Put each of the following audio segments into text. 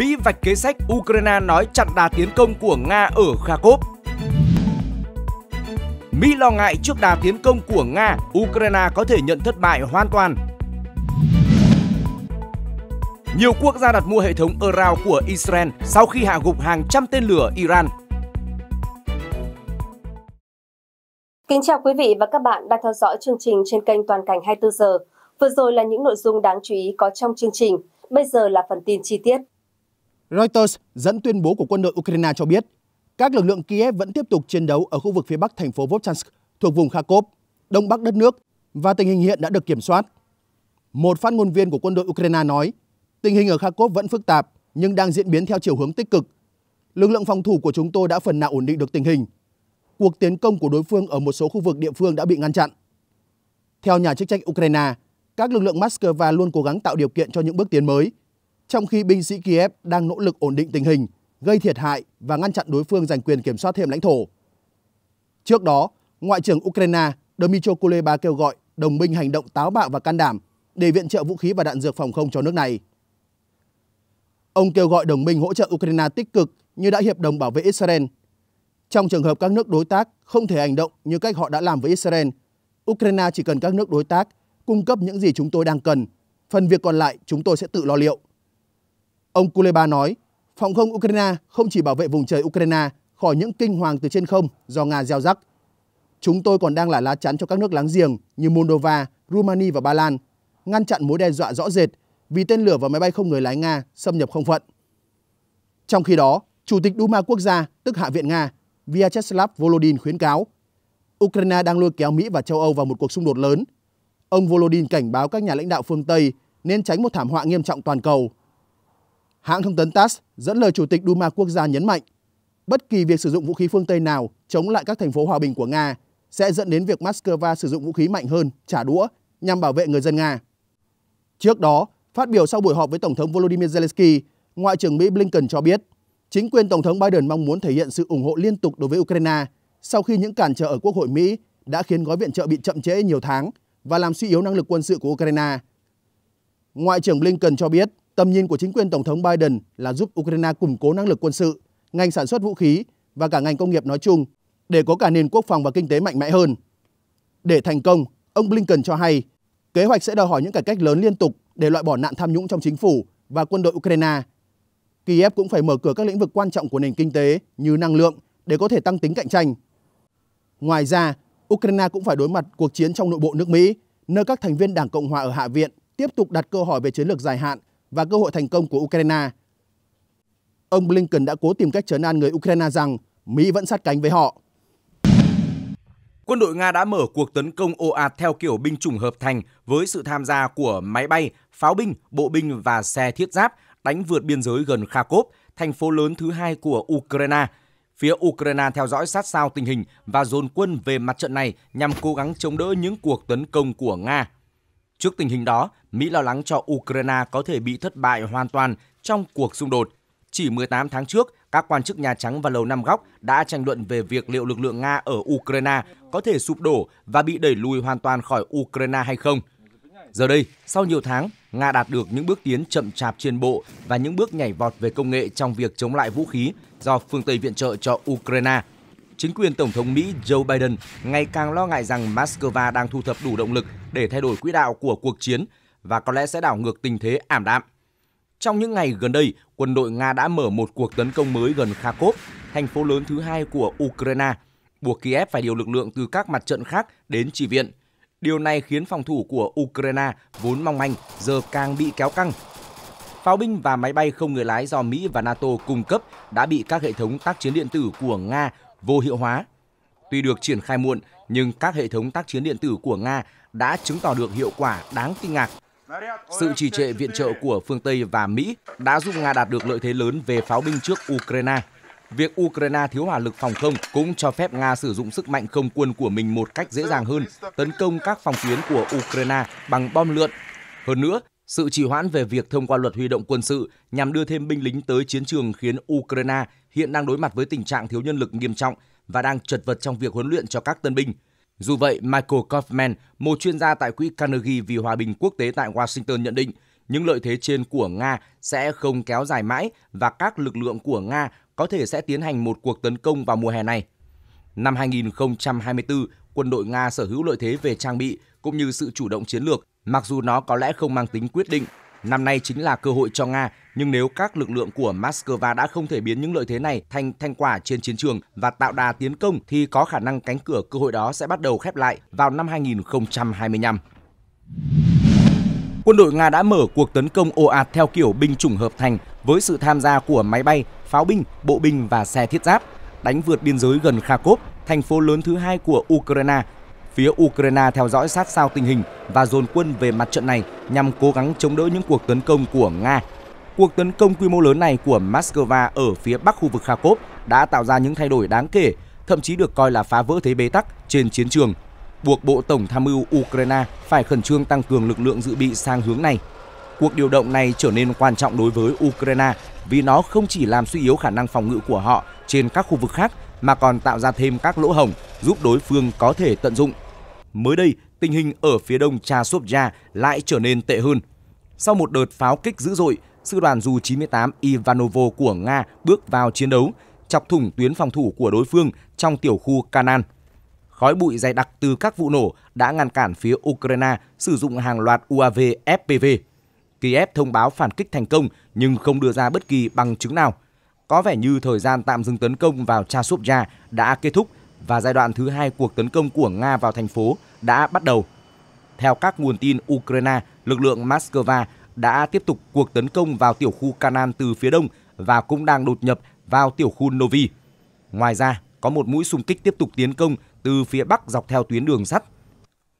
Mỹ vạch kế sách Ukraine nói chặn đà tiến công của Nga ở Kharkov. Mỹ lo ngại trước đà tiến công của Nga, Ukraine có thể nhận thất bại hoàn toàn. Nhiều quốc gia đặt mua hệ thống Aral của Israel sau khi hạ gục hàng trăm tên lửa Iran. Kính chào quý vị và các bạn đang theo dõi chương trình trên kênh Toàn cảnh 24 giờ. Vừa rồi là những nội dung đáng chú ý có trong chương trình. Bây giờ là phần tin chi tiết. Reuters dẫn tuyên bố của quân đội Ukraine cho biết, các lực lượng Kiev vẫn tiếp tục chiến đấu ở khu vực phía bắc thành phố Vovchansk thuộc vùng Kharkov, đông bắc đất nước và tình hình hiện đã được kiểm soát. Một phát ngôn viên của quân đội Ukraine nói, tình hình ở Kharkov vẫn phức tạp nhưng đang diễn biến theo chiều hướng tích cực. Lực lượng phòng thủ của chúng tôi đã phần nào ổn định được tình hình. Cuộc tiến công của đối phương ở một số khu vực địa phương đã bị ngăn chặn. Theo nhà chức trách Ukraine, các lực lượng Moscow luôn cố gắng tạo điều kiện cho những bước tiến mới – trong khi binh sĩ Kiev đang nỗ lực ổn định tình hình, gây thiệt hại và ngăn chặn đối phương giành quyền kiểm soát thêm lãnh thổ. Trước đó, Ngoại trưởng Ukraine Dmytro Kuleba kêu gọi đồng minh hành động táo bạo và can đảm để viện trợ vũ khí và đạn dược phòng không cho nước này. Ông kêu gọi đồng minh hỗ trợ Ukraine tích cực như đã hiệp đồng bảo vệ Israel. Trong trường hợp các nước đối tác không thể hành động như cách họ đã làm với Israel, Ukraine chỉ cần các nước đối tác cung cấp những gì chúng tôi đang cần. Phần việc còn lại chúng tôi sẽ tự lo liệu. Ông Kuleba nói, phòng không Ukraine không chỉ bảo vệ vùng trời Ukraine khỏi những kinh hoàng từ trên không do Nga gieo rắc. Chúng tôi còn đang là lá chắn cho các nước láng giềng như Moldova, Romania và Ba Lan, ngăn chặn mối đe dọa rõ rệt vì tên lửa và máy bay không người lái Nga xâm nhập không phận. Trong khi đó, Chủ tịch Duma Quốc gia, tức Hạ viện Nga, Vyacheslav Volodin khuyến cáo Ukraine đang lôi kéo Mỹ và châu Âu vào một cuộc xung đột lớn. Ông Volodin cảnh báo các nhà lãnh đạo phương Tây nên tránh một thảm họa nghiêm trọng toàn cầu Hãng thông tấn TASS dẫn lời Chủ tịch Duma quốc gia nhấn mạnh, bất kỳ việc sử dụng vũ khí phương Tây nào chống lại các thành phố hòa bình của Nga sẽ dẫn đến việc Moscow sử dụng vũ khí mạnh hơn, trả đũa nhằm bảo vệ người dân Nga. Trước đó, phát biểu sau buổi họp với Tổng thống Volodymyr Zelensky, Ngoại trưởng Mỹ Blinken cho biết, chính quyền Tổng thống Biden mong muốn thể hiện sự ủng hộ liên tục đối với Ukraine sau khi những cản trở ở Quốc hội Mỹ đã khiến gói viện trợ bị chậm trễ nhiều tháng và làm suy yếu năng lực quân sự của Ukraine. Ngoại trưởng Blinken cho biết, Tầm nhìn của chính quyền Tổng thống Biden là giúp Ukraine củng cố năng lực quân sự, ngành sản xuất vũ khí và cả ngành công nghiệp nói chung để có cả nền quốc phòng và kinh tế mạnh mẽ hơn. Để thành công, ông Blinken cho hay kế hoạch sẽ đòi hỏi những cải cách lớn liên tục để loại bỏ nạn tham nhũng trong chính phủ và quân đội Ukraine. Kiev cũng phải mở cửa các lĩnh vực quan trọng của nền kinh tế như năng lượng để có thể tăng tính cạnh tranh. Ngoài ra, Ukraine cũng phải đối mặt cuộc chiến trong nội bộ nước Mỹ, nơi các thành viên Đảng Cộng hòa ở Hạ viện tiếp tục đặt câu hỏi về chiến lược dài hạn và cơ hội thành công của Ukraine. Ông Blinken đã cố tìm cách trấn an người Ukraine rằng Mỹ vẫn sát cánh với họ. Quân đội Nga đã mở cuộc tấn công ồ ạt theo kiểu binh chủng hợp thành với sự tham gia của máy bay, pháo binh, bộ binh và xe thiết giáp đánh vượt biên giới gần Kharkov, thành phố lớn thứ hai của Ukraine. Phía Ukraine theo dõi sát sao tình hình và dồn quân về mặt trận này nhằm cố gắng chống đỡ những cuộc tấn công của Nga. Trước tình hình đó, Mỹ lo lắng cho Ukraine có thể bị thất bại hoàn toàn trong cuộc xung đột. Chỉ 18 tháng trước, các quan chức Nhà Trắng và Lầu Năm Góc đã tranh luận về việc liệu lực lượng Nga ở Ukraine có thể sụp đổ và bị đẩy lùi hoàn toàn khỏi Ukraine hay không. Giờ đây, sau nhiều tháng, Nga đạt được những bước tiến chậm chạp trên bộ và những bước nhảy vọt về công nghệ trong việc chống lại vũ khí do phương Tây viện trợ cho Ukraine – chính quyền Tổng thống Mỹ Joe Biden ngày càng lo ngại rằng Moscow đang thu thập đủ động lực để thay đổi quỹ đạo của cuộc chiến và có lẽ sẽ đảo ngược tình thế ảm đạm. Trong những ngày gần đây, quân đội Nga đã mở một cuộc tấn công mới gần Kharkov, thành phố lớn thứ hai của Ukraine, buộc Kiev phải điều lực lượng từ các mặt trận khác đến chỉ viện. Điều này khiến phòng thủ của Ukraine vốn mong manh giờ càng bị kéo căng. Pháo binh và máy bay không người lái do Mỹ và NATO cung cấp đã bị các hệ thống tác chiến điện tử của Nga vô hiệu hóa. Tuy được triển khai muộn, nhưng các hệ thống tác chiến điện tử của Nga đã chứng tỏ được hiệu quả đáng kinh ngạc. Sự trì trệ viện trợ của phương Tây và Mỹ đã giúp Nga đạt được lợi thế lớn về pháo binh trước Ukraine. Việc Ukraine thiếu hỏa lực phòng không cũng cho phép Nga sử dụng sức mạnh không quân của mình một cách dễ dàng hơn, tấn công các phòng tuyến của Ukraine bằng bom lượn. Hơn nữa, sự trì hoãn về việc thông qua luật huy động quân sự nhằm đưa thêm binh lính tới chiến trường khiến Ukraine hiện đang đối mặt với tình trạng thiếu nhân lực nghiêm trọng và đang chật vật trong việc huấn luyện cho các tân binh. Dù vậy, Michael Kaufman, một chuyên gia tại Quỹ Carnegie vì Hòa bình Quốc tế tại Washington nhận định, những lợi thế trên của Nga sẽ không kéo dài mãi và các lực lượng của Nga có thể sẽ tiến hành một cuộc tấn công vào mùa hè này. Năm 2024, quân đội Nga sở hữu lợi thế về trang bị cũng như sự chủ động chiến lược Mặc dù nó có lẽ không mang tính quyết định, năm nay chính là cơ hội cho Nga, nhưng nếu các lực lượng của Moscow đã không thể biến những lợi thế này thành thành quả trên chiến trường và tạo đà tiến công thì có khả năng cánh cửa cơ hội đó sẽ bắt đầu khép lại vào năm 2025. Quân đội Nga đã mở cuộc tấn công ồ ạt theo kiểu binh chủng hợp thành với sự tham gia của máy bay, pháo binh, bộ binh và xe thiết giáp, đánh vượt biên giới gần Kharkov, thành phố lớn thứ hai của Ukraine phía Ukraine theo dõi sát sao tình hình và dồn quân về mặt trận này nhằm cố gắng chống đỡ những cuộc tấn công của Nga. Cuộc tấn công quy mô lớn này của Moscow ở phía bắc khu vực Kharkov đã tạo ra những thay đổi đáng kể, thậm chí được coi là phá vỡ thế bế tắc trên chiến trường, buộc Bộ Tổng tham mưu Ukraine phải khẩn trương tăng cường lực lượng dự bị sang hướng này. Cuộc điều động này trở nên quan trọng đối với Ukraine vì nó không chỉ làm suy yếu khả năng phòng ngự của họ trên các khu vực khác mà còn tạo ra thêm các lỗ hổng giúp đối phương có thể tận dụng. Mới đây, tình hình ở phía đông Chasovya lại trở nên tệ hơn. Sau một đợt pháo kích dữ dội, sư đoàn dù 98 Ivanovo của Nga bước vào chiến đấu, chọc thủng tuyến phòng thủ của đối phương trong tiểu khu Kanan. Khói bụi dày đặc từ các vụ nổ đã ngăn cản phía Ukraine sử dụng hàng loạt UAV FPV. Kiev thông báo phản kích thành công nhưng không đưa ra bất kỳ bằng chứng nào – có vẻ như thời gian tạm dừng tấn công vào Chasovya đã kết thúc và giai đoạn thứ hai cuộc tấn công của Nga vào thành phố đã bắt đầu. Theo các nguồn tin Ukraine, lực lượng Moscow đã tiếp tục cuộc tấn công vào tiểu khu Kanan từ phía đông và cũng đang đột nhập vào tiểu khu Novi. Ngoài ra, có một mũi xung kích tiếp tục tiến công từ phía bắc dọc theo tuyến đường sắt.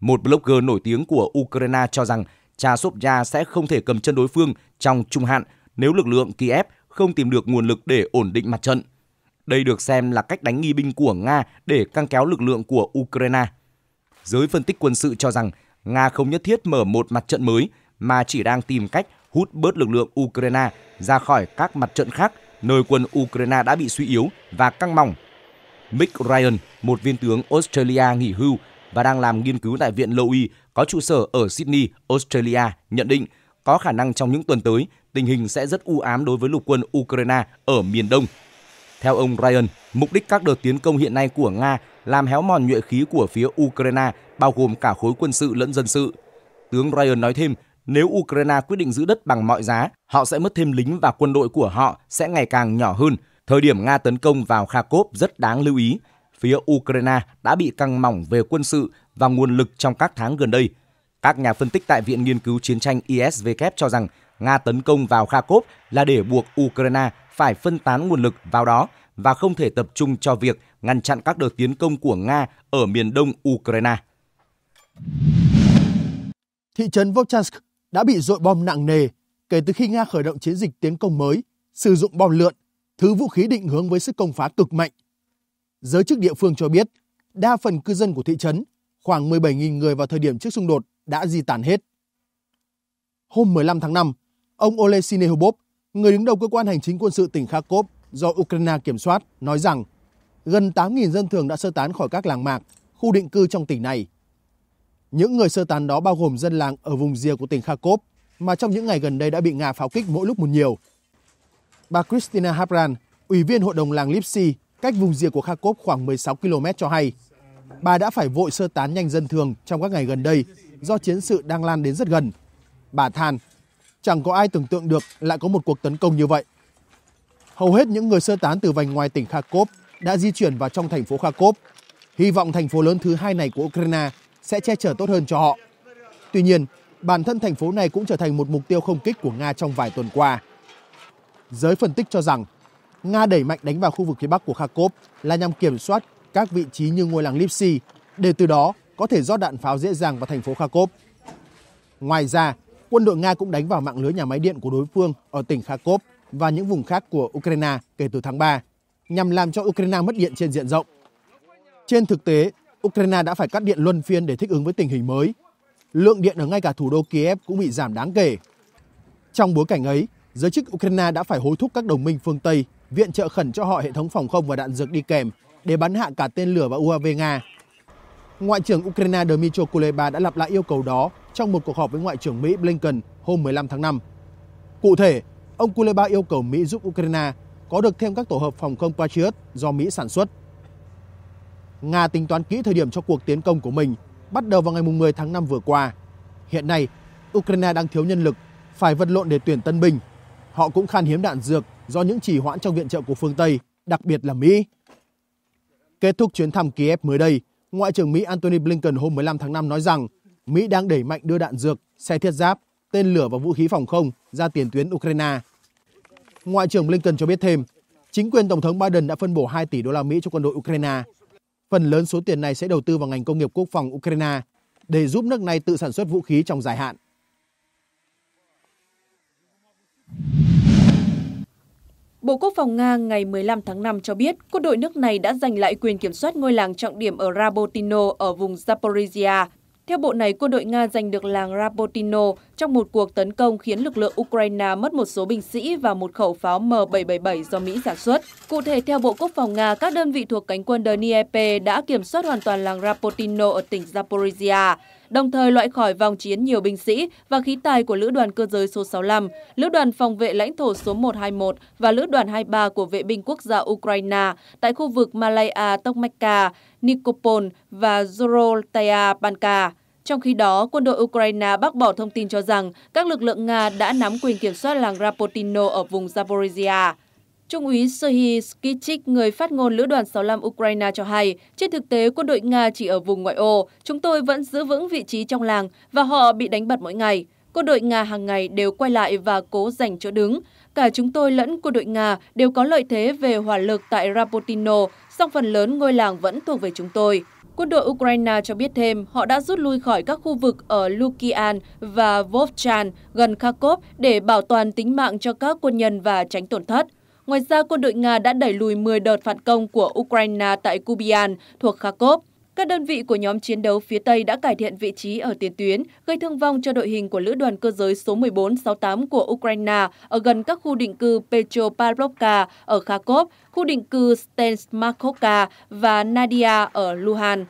Một blogger nổi tiếng của Ukraine cho rằng Chasovya sẽ không thể cầm chân đối phương trong trung hạn nếu lực lượng Kiev không tìm được nguồn lực để ổn định mặt trận. Đây được xem là cách đánh nghi binh của Nga để căng kéo lực lượng của Ukraine. Giới phân tích quân sự cho rằng Nga không nhất thiết mở một mặt trận mới mà chỉ đang tìm cách hút bớt lực lượng Ukraine ra khỏi các mặt trận khác nơi quân Ukraine đã bị suy yếu và căng mỏng. Mick Ryan, một viên tướng Australia nghỉ hưu và đang làm nghiên cứu tại Viện Lowy có trụ sở ở Sydney, Australia, nhận định có khả năng trong những tuần tới, tình hình sẽ rất u ám đối với lục quân Ukraine ở miền Đông. Theo ông Ryan, mục đích các đợt tiến công hiện nay của Nga làm héo mòn nhuệ khí của phía Ukraine, bao gồm cả khối quân sự lẫn dân sự. Tướng Ryan nói thêm, nếu Ukraine quyết định giữ đất bằng mọi giá, họ sẽ mất thêm lính và quân đội của họ sẽ ngày càng nhỏ hơn. Thời điểm Nga tấn công vào Kharkov rất đáng lưu ý. Phía Ukraine đã bị căng mỏng về quân sự và nguồn lực trong các tháng gần đây. Các nhà phân tích tại Viện Nghiên cứu Chiến tranh ISW cho rằng Nga tấn công vào Kharkov là để buộc Ukraine phải phân tán nguồn lực vào đó và không thể tập trung cho việc ngăn chặn các đợt tiến công của Nga ở miền đông Ukraine. Thị trấn Volchansk đã bị dội bom nặng nề kể từ khi Nga khởi động chiến dịch tiến công mới, sử dụng bom lượn, thứ vũ khí định hướng với sức công phá cực mạnh. Giới chức địa phương cho biết, đa phần cư dân của thị trấn, khoảng 17.000 người vào thời điểm trước xung đột đã di tản hết. Hôm 15 tháng 5, Ông Oleksii Hubov, người đứng đầu cơ quan hành chính quân sự tỉnh Kharkov do Ukraine kiểm soát, nói rằng gần 8.000 dân thường đã sơ tán khỏi các làng mạc, khu định cư trong tỉnh này. Những người sơ tán đó bao gồm dân làng ở vùng rìa của tỉnh Kharkov mà trong những ngày gần đây đã bị Nga pháo kích mỗi lúc một nhiều. Bà Christina Habran, ủy viên hội đồng làng Lipsy, cách vùng rìa của Kharkov khoảng 16 km cho hay, bà đã phải vội sơ tán nhanh dân thường trong các ngày gần đây do chiến sự đang lan đến rất gần. Bà than, Chẳng có ai tưởng tượng được lại có một cuộc tấn công như vậy. Hầu hết những người sơ tán từ vành ngoài tỉnh Kharkov đã di chuyển vào trong thành phố Kharkov. Hy vọng thành phố lớn thứ hai này của Ukraine sẽ che chở tốt hơn cho họ. Tuy nhiên, bản thân thành phố này cũng trở thành một mục tiêu không kích của Nga trong vài tuần qua. Giới phân tích cho rằng, Nga đẩy mạnh đánh vào khu vực phía bắc của Kharkov là nhằm kiểm soát các vị trí như ngôi làng Lipsy để từ đó có thể rót đạn pháo dễ dàng vào thành phố Kharkov. Ngoài ra, quân đội Nga cũng đánh vào mạng lưới nhà máy điện của đối phương ở tỉnh Kharkov và những vùng khác của Ukraine kể từ tháng 3, nhằm làm cho Ukraine mất điện trên diện rộng. Trên thực tế, Ukraine đã phải cắt điện luân phiên để thích ứng với tình hình mới. Lượng điện ở ngay cả thủ đô Kiev cũng bị giảm đáng kể. Trong bối cảnh ấy, giới chức Ukraine đã phải hối thúc các đồng minh phương Tây viện trợ khẩn cho họ hệ thống phòng không và đạn dược đi kèm để bắn hạ cả tên lửa và UAV Nga. Ngoại trưởng Ukraine Dmytro Kuleba đã lặp lại yêu cầu đó trong một cuộc họp với Ngoại trưởng Mỹ Blinken hôm 15 tháng 5. Cụ thể, ông Kuleba yêu cầu Mỹ giúp Ukraine có được thêm các tổ hợp phòng không Patriot do Mỹ sản xuất. Nga tính toán kỹ thời điểm cho cuộc tiến công của mình bắt đầu vào ngày 10 tháng 5 vừa qua. Hiện nay, Ukraine đang thiếu nhân lực, phải vật lộn để tuyển tân binh. Họ cũng khan hiếm đạn dược do những trì hoãn trong viện trợ của phương Tây, đặc biệt là Mỹ. Kết thúc chuyến thăm Kiev mới đây, Ngoại trưởng Mỹ Antony Blinken hôm 15 tháng 5 nói rằng Mỹ đang đẩy mạnh đưa đạn dược, xe thiết giáp, tên lửa và vũ khí phòng không ra tiền tuyến Ukraine. Ngoại trưởng Blinken cho biết thêm, chính quyền Tổng thống Biden đã phân bổ 2 tỷ đô la Mỹ cho quân đội Ukraine. Phần lớn số tiền này sẽ đầu tư vào ngành công nghiệp quốc phòng Ukraine để giúp nước này tự sản xuất vũ khí trong dài hạn. Bộ Quốc phòng Nga ngày 15 tháng 5 cho biết quân đội nước này đã giành lại quyền kiểm soát ngôi làng trọng điểm ở Rabotino ở vùng Zaporizhia theo bộ này, quân đội Nga giành được làng Rapotino trong một cuộc tấn công khiến lực lượng Ukraine mất một số binh sĩ và một khẩu pháo M777 do Mỹ sản xuất. Cụ thể, theo Bộ Quốc phòng Nga, các đơn vị thuộc cánh quân Dnieper đã kiểm soát hoàn toàn làng Rapotino ở tỉnh Zaporizhia, đồng thời loại khỏi vòng chiến nhiều binh sĩ và khí tài của Lữ đoàn Cơ giới số 65, Lữ đoàn Phòng vệ lãnh thổ số 121 và Lữ đoàn 23 của Vệ binh Quốc gia Ukraine tại khu vực Malaya Tokmeka, Nikopol và Banka. Trong khi đó, quân đội Ukraine bác bỏ thông tin cho rằng các lực lượng Nga đã nắm quyền kiểm soát làng Rapotino ở vùng Zaporizhia. Trung úy Serhiy Skichik, người phát ngôn lữ đoàn 65 Ukraine cho hay, trên thực tế quân đội Nga chỉ ở vùng ngoại ô, chúng tôi vẫn giữ vững vị trí trong làng và họ bị đánh bật mỗi ngày. Quân đội Nga hàng ngày đều quay lại và cố giành chỗ đứng. Cả chúng tôi lẫn quân đội Nga đều có lợi thế về hỏa lực tại Rapotino, song phần lớn ngôi làng vẫn thuộc về chúng tôi. Quân đội Ukraine cho biết thêm họ đã rút lui khỏi các khu vực ở Lukian và Vovchan gần Kharkov để bảo toàn tính mạng cho các quân nhân và tránh tổn thất. Ngoài ra, quân đội Nga đã đẩy lùi 10 đợt phản công của Ukraine tại Kubian thuộc Kharkov. Các đơn vị của nhóm chiến đấu phía Tây đã cải thiện vị trí ở tiền tuyến, gây thương vong cho đội hình của Lữ đoàn cơ giới số 1468 của Ukraine ở gần các khu định cư Petropavlovka ở Kharkov, khu định cư Stensmakovka và Nadia ở Luhansk.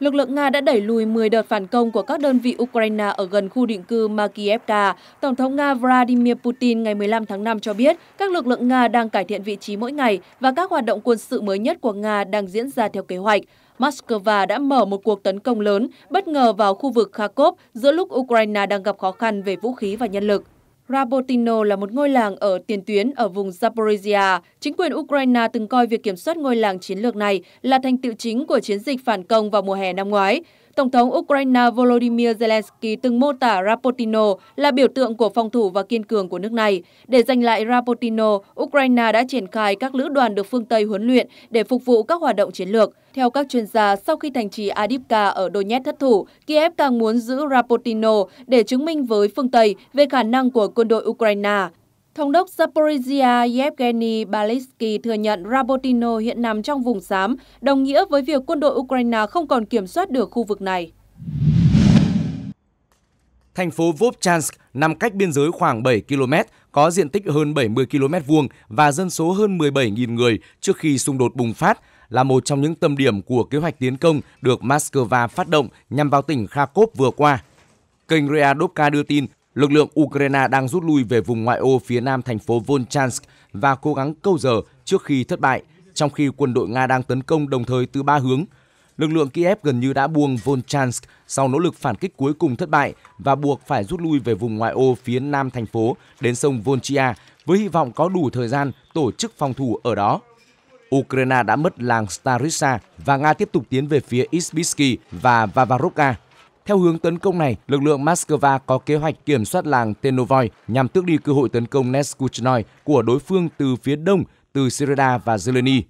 Lực lượng Nga đã đẩy lùi 10 đợt phản công của các đơn vị Ukraine ở gần khu định cư Makiivka. Tổng thống Nga Vladimir Putin ngày 15 tháng 5 cho biết các lực lượng Nga đang cải thiện vị trí mỗi ngày và các hoạt động quân sự mới nhất của Nga đang diễn ra theo kế hoạch. Moscow đã mở một cuộc tấn công lớn bất ngờ vào khu vực Kharkov giữa lúc Ukraine đang gặp khó khăn về vũ khí và nhân lực. Rabotino là một ngôi làng ở tiền tuyến ở vùng Zaporizhia. Chính quyền Ukraine từng coi việc kiểm soát ngôi làng chiến lược này là thành tựu chính của chiến dịch phản công vào mùa hè năm ngoái. Tổng thống Ukraine Volodymyr Zelensky từng mô tả Rapotino là biểu tượng của phòng thủ và kiên cường của nước này. Để giành lại Rapotino, Ukraine đã triển khai các lữ đoàn được phương Tây huấn luyện để phục vụ các hoạt động chiến lược. Theo các chuyên gia, sau khi thành trì Adivka ở Donetsk thất thủ, Kiev càng muốn giữ Rapotino để chứng minh với phương Tây về khả năng của quân đội Ukraine. Thống đốc Zaporizhia Yevgeny Balitsky thừa nhận Rabotino hiện nằm trong vùng xám, đồng nghĩa với việc quân đội Ukraine không còn kiểm soát được khu vực này. Thành phố Vovchansk nằm cách biên giới khoảng 7 km, có diện tích hơn 70 km vuông và dân số hơn 17.000 người trước khi xung đột bùng phát, là một trong những tâm điểm của kế hoạch tiến công được Moscow phát động nhằm vào tỉnh Kharkov vừa qua. Kênh Rea Dobka đưa tin Lực lượng Ukraine đang rút lui về vùng ngoại ô phía nam thành phố Volchansk và cố gắng câu giờ trước khi thất bại, trong khi quân đội Nga đang tấn công đồng thời từ ba hướng. Lực lượng Kiev gần như đã buông Volchansk sau nỗ lực phản kích cuối cùng thất bại và buộc phải rút lui về vùng ngoại ô phía nam thành phố đến sông Volchia với hy vọng có đủ thời gian tổ chức phòng thủ ở đó. Ukraine đã mất làng Starysa và Nga tiếp tục tiến về phía Izbitsky và Vavarovka. Theo hướng tấn công này, lực lượng Moscow có kế hoạch kiểm soát làng Tenovoy nhằm tước đi cơ hội tấn công Neskuchnoi của đối phương từ phía đông từ Sireda và Zeleny.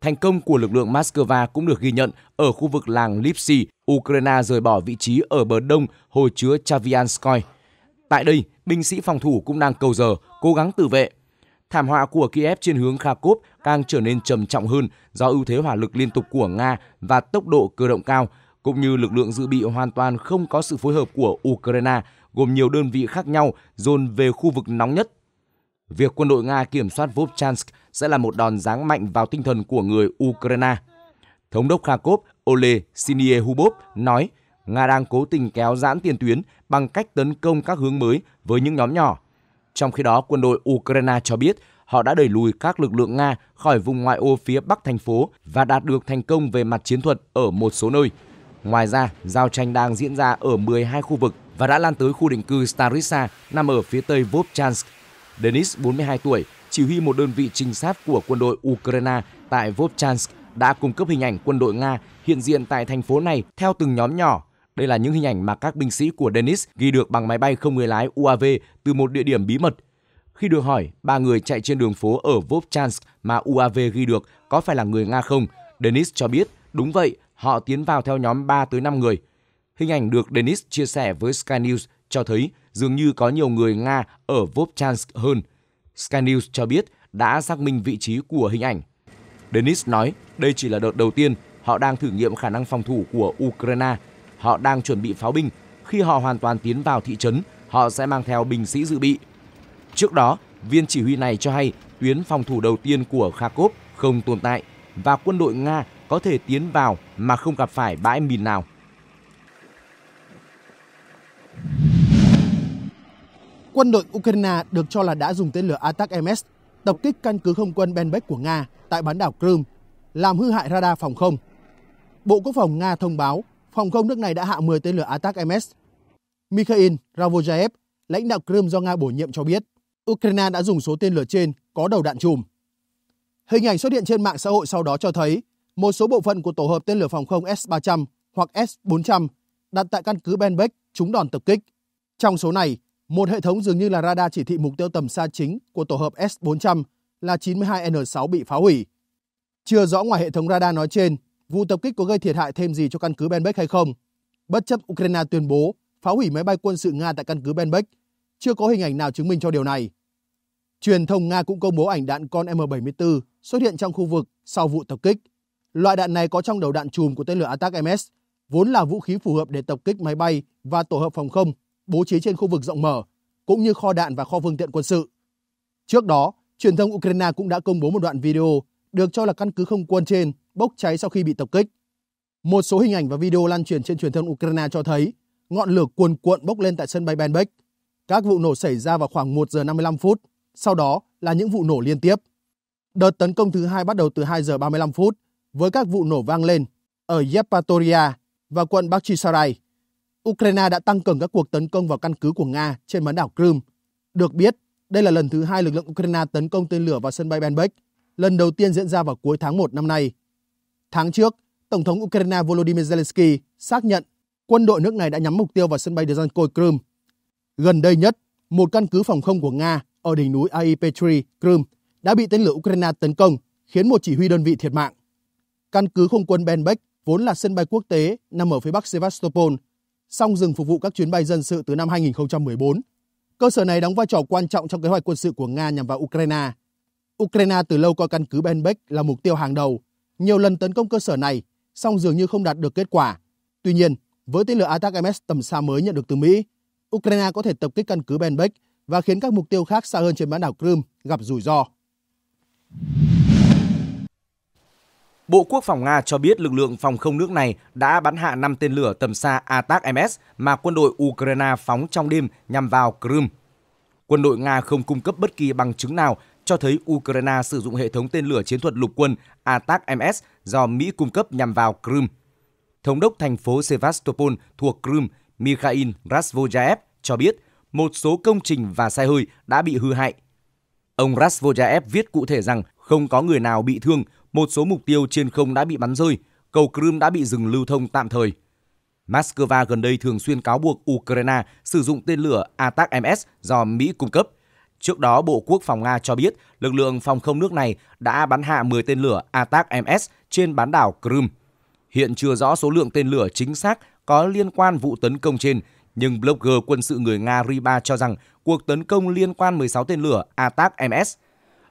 Thành công của lực lượng Moscow cũng được ghi nhận ở khu vực làng Lipsy, Ukraine rời bỏ vị trí ở bờ đông hồ chứa Chavianskoy. Tại đây, binh sĩ phòng thủ cũng đang cầu giờ, cố gắng tự vệ. Thảm họa của Kiev trên hướng Kharkov càng trở nên trầm trọng hơn do ưu thế hỏa lực liên tục của Nga và tốc độ cơ động cao – cũng như lực lượng dự bị hoàn toàn không có sự phối hợp của Ukraine gồm nhiều đơn vị khác nhau dồn về khu vực nóng nhất. Việc quân đội Nga kiểm soát Vovchansk sẽ là một đòn giáng mạnh vào tinh thần của người Ukraine. Thống đốc Kharkov Ole Siniehubov nói Nga đang cố tình kéo giãn tiền tuyến bằng cách tấn công các hướng mới với những nhóm nhỏ. Trong khi đó, quân đội Ukraine cho biết họ đã đẩy lùi các lực lượng Nga khỏi vùng ngoại ô phía bắc thành phố và đạt được thành công về mặt chiến thuật ở một số nơi, Ngoài ra, giao tranh đang diễn ra ở 12 khu vực và đã lan tới khu định cư Starisa nằm ở phía tây Vovchansk. Denis, 42 tuổi, chỉ huy một đơn vị trinh sát của quân đội Ukraine tại Vovchansk đã cung cấp hình ảnh quân đội Nga hiện diện tại thành phố này theo từng nhóm nhỏ. Đây là những hình ảnh mà các binh sĩ của Denis ghi được bằng máy bay không người lái UAV từ một địa điểm bí mật. Khi được hỏi, ba người chạy trên đường phố ở Vovchansk mà UAV ghi được có phải là người Nga không? Denis cho biết, đúng vậy, họ tiến vào theo nhóm 3 tới 5 người. Hình ảnh được Denis chia sẻ với Sky News cho thấy dường như có nhiều người Nga ở Vovchansk hơn. Sky News cho biết đã xác minh vị trí của hình ảnh. Denis nói đây chỉ là đợt đầu tiên họ đang thử nghiệm khả năng phòng thủ của Ukraine. Họ đang chuẩn bị pháo binh. Khi họ hoàn toàn tiến vào thị trấn, họ sẽ mang theo binh sĩ dự bị. Trước đó, viên chỉ huy này cho hay tuyến phòng thủ đầu tiên của Kharkov không tồn tại và quân đội Nga có thể tiến vào mà không gặp phải bãi mìn nào. Quân đội Ukraine được cho là đã dùng tên lửa Atak-MS tập kích căn cứ không quân Benbek của Nga tại bán đảo Crimea, làm hư hại radar phòng không. Bộ Quốc phòng Nga thông báo phòng không nước này đã hạ 10 tên lửa Atak-MS. Mikhail Ravojaev, lãnh đạo Crimea do Nga bổ nhiệm cho biết, Ukraine đã dùng số tên lửa trên có đầu đạn chùm. Hình ảnh xuất hiện trên mạng xã hội sau đó cho thấy một số bộ phận của tổ hợp tên lửa phòng không S-300 hoặc S-400 đặt tại căn cứ Benbeck trúng đòn tập kích. Trong số này, một hệ thống dường như là radar chỉ thị mục tiêu tầm xa chính của tổ hợp S-400 là 92N6 bị phá hủy. Chưa rõ ngoài hệ thống radar nói trên, vụ tập kích có gây thiệt hại thêm gì cho căn cứ Benbeck hay không. Bất chấp Ukraine tuyên bố phá hủy máy bay quân sự Nga tại căn cứ Benbeck, chưa có hình ảnh nào chứng minh cho điều này. Truyền thông Nga cũng công bố ảnh đạn con M74 xuất hiện trong khu vực sau vụ tập kích. Loại đạn này có trong đầu đạn chùm của tên lửa ATAC-MS, vốn là vũ khí phù hợp để tập kích máy bay và tổ hợp phòng không bố trí trên khu vực rộng mở, cũng như kho đạn và kho phương tiện quân sự. Trước đó, truyền thông Ukraine cũng đã công bố một đoạn video được cho là căn cứ không quân trên bốc cháy sau khi bị tập kích. Một số hình ảnh và video lan truyền trên truyền thông Ukraine cho thấy ngọn lửa cuồn cuộn bốc lên tại sân bay Benbek. Các vụ nổ xảy ra vào khoảng 1 giờ 55 phút, sau đó là những vụ nổ liên tiếp. Đợt tấn công thứ hai bắt đầu từ 2 giờ 35 phút với các vụ nổ vang lên ở Yevpatoria và quận Bakhtchisarai. Ukraine đã tăng cường các cuộc tấn công vào căn cứ của Nga trên bán đảo Crimea. Được biết, đây là lần thứ hai lực lượng Ukraine tấn công tên lửa vào sân bay Benbek, lần đầu tiên diễn ra vào cuối tháng 1 năm nay. Tháng trước, Tổng thống Ukraine Volodymyr Zelensky xác nhận quân đội nước này đã nhắm mục tiêu vào sân bay Dzhankoy Crimea. Gần đây nhất, một căn cứ phòng không của Nga ở đỉnh núi Aipetri, Crimea đã bị tên lửa Ukraine tấn công, khiến một chỉ huy đơn vị thiệt mạng. Căn cứ không quân Benbek vốn là sân bay quốc tế nằm ở phía bắc Sevastopol, song dừng phục vụ các chuyến bay dân sự từ năm 2014. Cơ sở này đóng vai trò quan trọng trong kế hoạch quân sự của Nga nhằm vào Ukraine. Ukraine từ lâu coi căn cứ Benbek là mục tiêu hàng đầu, nhiều lần tấn công cơ sở này, song dường như không đạt được kết quả. Tuy nhiên, với tên lửa Atak-MS tầm xa mới nhận được từ Mỹ, Ukraine có thể tập kích căn cứ Benbek và khiến các mục tiêu khác xa hơn trên bán đảo Crimea gặp rủi ro. Bộ Quốc phòng Nga cho biết lực lượng phòng không nước này đã bắn hạ 5 tên lửa tầm xa ATAC-MS mà quân đội Ukraine phóng trong đêm nhằm vào Crimea. Quân đội Nga không cung cấp bất kỳ bằng chứng nào cho thấy Ukraine sử dụng hệ thống tên lửa chiến thuật lục quân ATAC-MS do Mỹ cung cấp nhằm vào Crimea. Thống đốc thành phố Sevastopol thuộc Crimea Mikhail Rasvojaev cho biết một số công trình và xe hơi đã bị hư hại. Ông Rasvojaev viết cụ thể rằng không có người nào bị thương một số mục tiêu trên không đã bị bắn rơi, cầu Crimea đã bị dừng lưu thông tạm thời. Moscow gần đây thường xuyên cáo buộc Ukraine sử dụng tên lửa ATACMS do Mỹ cung cấp. Trước đó, Bộ Quốc phòng Nga cho biết lực lượng phòng không nước này đã bắn hạ 10 tên lửa ATACMS trên bán đảo Crimea. Hiện chưa rõ số lượng tên lửa chính xác có liên quan vụ tấn công trên, nhưng blogger quân sự người Nga Riba cho rằng cuộc tấn công liên quan 16 tên lửa ATACMS –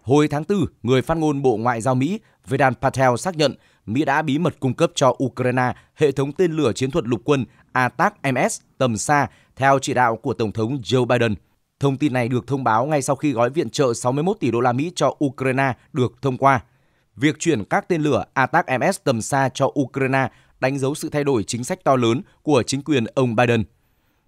Hồi tháng 4, người phát ngôn Bộ Ngoại giao Mỹ Vedant Patel xác nhận Mỹ đã bí mật cung cấp cho Ukraine hệ thống tên lửa chiến thuật lục quân ATACMS tầm xa theo chỉ đạo của Tổng thống Joe Biden. Thông tin này được thông báo ngay sau khi gói viện trợ 61 tỷ đô la Mỹ cho Ukraine được thông qua. Việc chuyển các tên lửa ATACMS tầm xa cho Ukraine đánh dấu sự thay đổi chính sách to lớn của chính quyền ông Biden.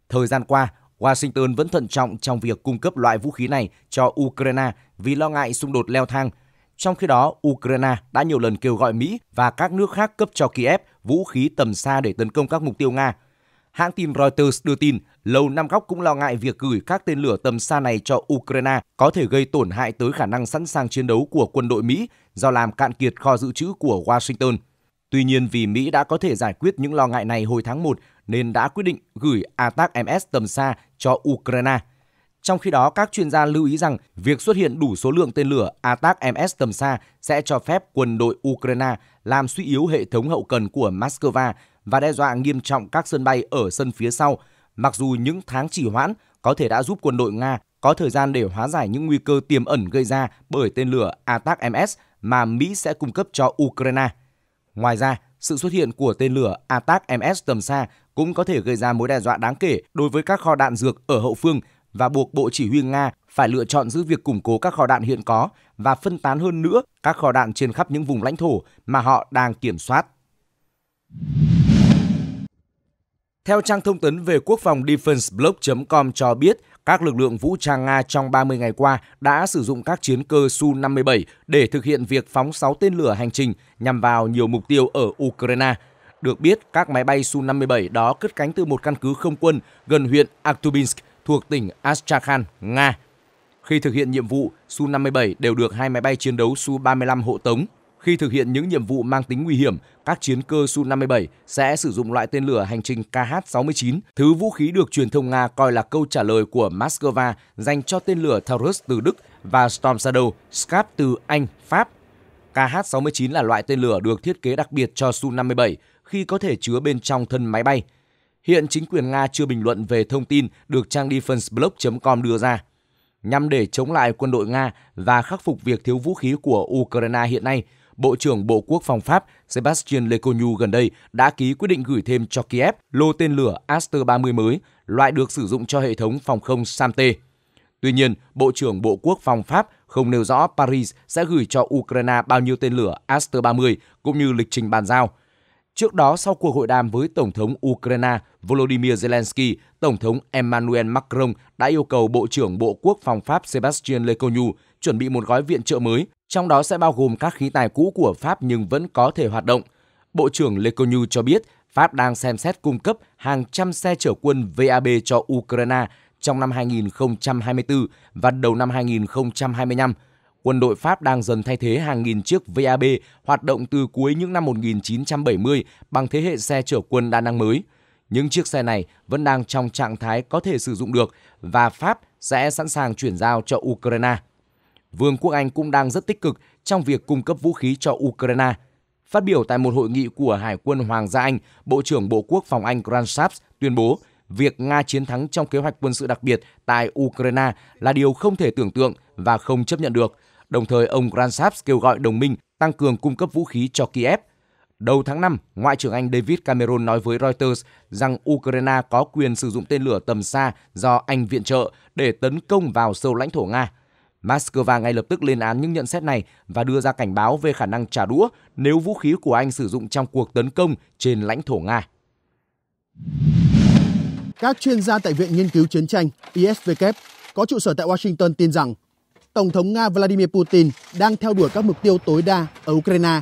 Thời gian qua, Washington vẫn thận trọng trong việc cung cấp loại vũ khí này cho Ukraine vì lo ngại xung đột leo thang. Trong khi đó, Ukraine đã nhiều lần kêu gọi Mỹ và các nước khác cấp cho Kiev vũ khí tầm xa để tấn công các mục tiêu Nga. Hãng tin Reuters đưa tin, Lầu Năm Góc cũng lo ngại việc gửi các tên lửa tầm xa này cho Ukraine có thể gây tổn hại tới khả năng sẵn sàng chiến đấu của quân đội Mỹ do làm cạn kiệt kho dự trữ của Washington. Tuy nhiên, vì Mỹ đã có thể giải quyết những lo ngại này hồi tháng 1 nên đã quyết định gửi ATAC-MS tầm xa cho Ukraine. Trong khi đó, các chuyên gia lưu ý rằng việc xuất hiện đủ số lượng tên lửa ATAC-MS tầm xa sẽ cho phép quân đội Ukraine làm suy yếu hệ thống hậu cần của Moscow và đe dọa nghiêm trọng các sân bay ở sân phía sau, mặc dù những tháng trì hoãn có thể đã giúp quân đội Nga có thời gian để hóa giải những nguy cơ tiềm ẩn gây ra bởi tên lửa ATAC-MS mà Mỹ sẽ cung cấp cho Ukraine. Ngoài ra, sự xuất hiện của tên lửa ATAC-MS tầm xa cũng có thể gây ra mối đe dọa đáng kể đối với các kho đạn dược ở hậu phương và buộc Bộ Chỉ huy Nga phải lựa chọn giữ việc củng cố các kho đạn hiện có và phân tán hơn nữa các kho đạn trên khắp những vùng lãnh thổ mà họ đang kiểm soát. Theo trang thông tấn về quốc phòng defenseblog.com cho biết, các lực lượng vũ trang Nga trong 30 ngày qua đã sử dụng các chiến cơ Su-57 để thực hiện việc phóng 6 tên lửa hành trình nhằm vào nhiều mục tiêu ở Ukraine – được biết, các máy bay Su-57 đó cất cánh từ một căn cứ không quân gần huyện Aktubinsk thuộc tỉnh Astrakhan, Nga. Khi thực hiện nhiệm vụ, Su-57 đều được hai máy bay chiến đấu Su-35 hộ tống. Khi thực hiện những nhiệm vụ mang tính nguy hiểm, các chiến cơ Su-57 sẽ sử dụng loại tên lửa hành trình KH-69, thứ vũ khí được truyền thông Nga coi là câu trả lời của Moscow dành cho tên lửa Taurus từ Đức và Storm Shadow Scap từ Anh, Pháp. KH-69 là loại tên lửa được thiết kế đặc biệt cho Su-57, khi có thể chứa bên trong thân máy bay. Hiện chính quyền Nga chưa bình luận về thông tin được trang defenseblog.com đưa ra. Nhằm để chống lại quân đội Nga và khắc phục việc thiếu vũ khí của Ukraine hiện nay, Bộ trưởng Bộ Quốc phòng Pháp Sébastien Lecornu gần đây đã ký quyết định gửi thêm cho Kiev lô tên lửa Aster 30 mới, loại được sử dụng cho hệ thống phòng không SAMTE. Tuy nhiên, Bộ trưởng Bộ Quốc phòng Pháp không nêu rõ Paris sẽ gửi cho Ukraine bao nhiêu tên lửa Aster 30 cũng như lịch trình bàn giao – Trước đó, sau cuộc hội đàm với Tổng thống Ukraine Volodymyr Zelensky, Tổng thống Emmanuel Macron đã yêu cầu Bộ trưởng Bộ Quốc phòng Pháp Sébastien Lecornu chuẩn bị một gói viện trợ mới, trong đó sẽ bao gồm các khí tài cũ của Pháp nhưng vẫn có thể hoạt động. Bộ trưởng Lecornu cho biết Pháp đang xem xét cung cấp hàng trăm xe chở quân VAB cho Ukraine trong năm 2024 và đầu năm 2025 – quân đội Pháp đang dần thay thế hàng nghìn chiếc VAB hoạt động từ cuối những năm 1970 bằng thế hệ xe chở quân đa năng mới. Những chiếc xe này vẫn đang trong trạng thái có thể sử dụng được và Pháp sẽ sẵn sàng chuyển giao cho Ukraine. Vương quốc Anh cũng đang rất tích cực trong việc cung cấp vũ khí cho Ukraine. Phát biểu tại một hội nghị của Hải quân Hoàng gia Anh, Bộ trưởng Bộ Quốc phòng Anh Grant Shapps tuyên bố việc Nga chiến thắng trong kế hoạch quân sự đặc biệt tại Ukraine là điều không thể tưởng tượng và không chấp nhận được – Đồng thời, ông Gransaps kêu gọi đồng minh tăng cường cung cấp vũ khí cho Kiev. Đầu tháng 5, Ngoại trưởng Anh David Cameron nói với Reuters rằng Ukraine có quyền sử dụng tên lửa tầm xa do Anh viện trợ để tấn công vào sâu lãnh thổ Nga. Moscow ngay lập tức lên án những nhận xét này và đưa ra cảnh báo về khả năng trả đũa nếu vũ khí của Anh sử dụng trong cuộc tấn công trên lãnh thổ Nga. Các chuyên gia tại Viện Nghiên cứu Chiến tranh ISW có trụ sở tại Washington tin rằng Tổng thống Nga Vladimir Putin đang theo đuổi các mục tiêu tối đa ở Ukraine,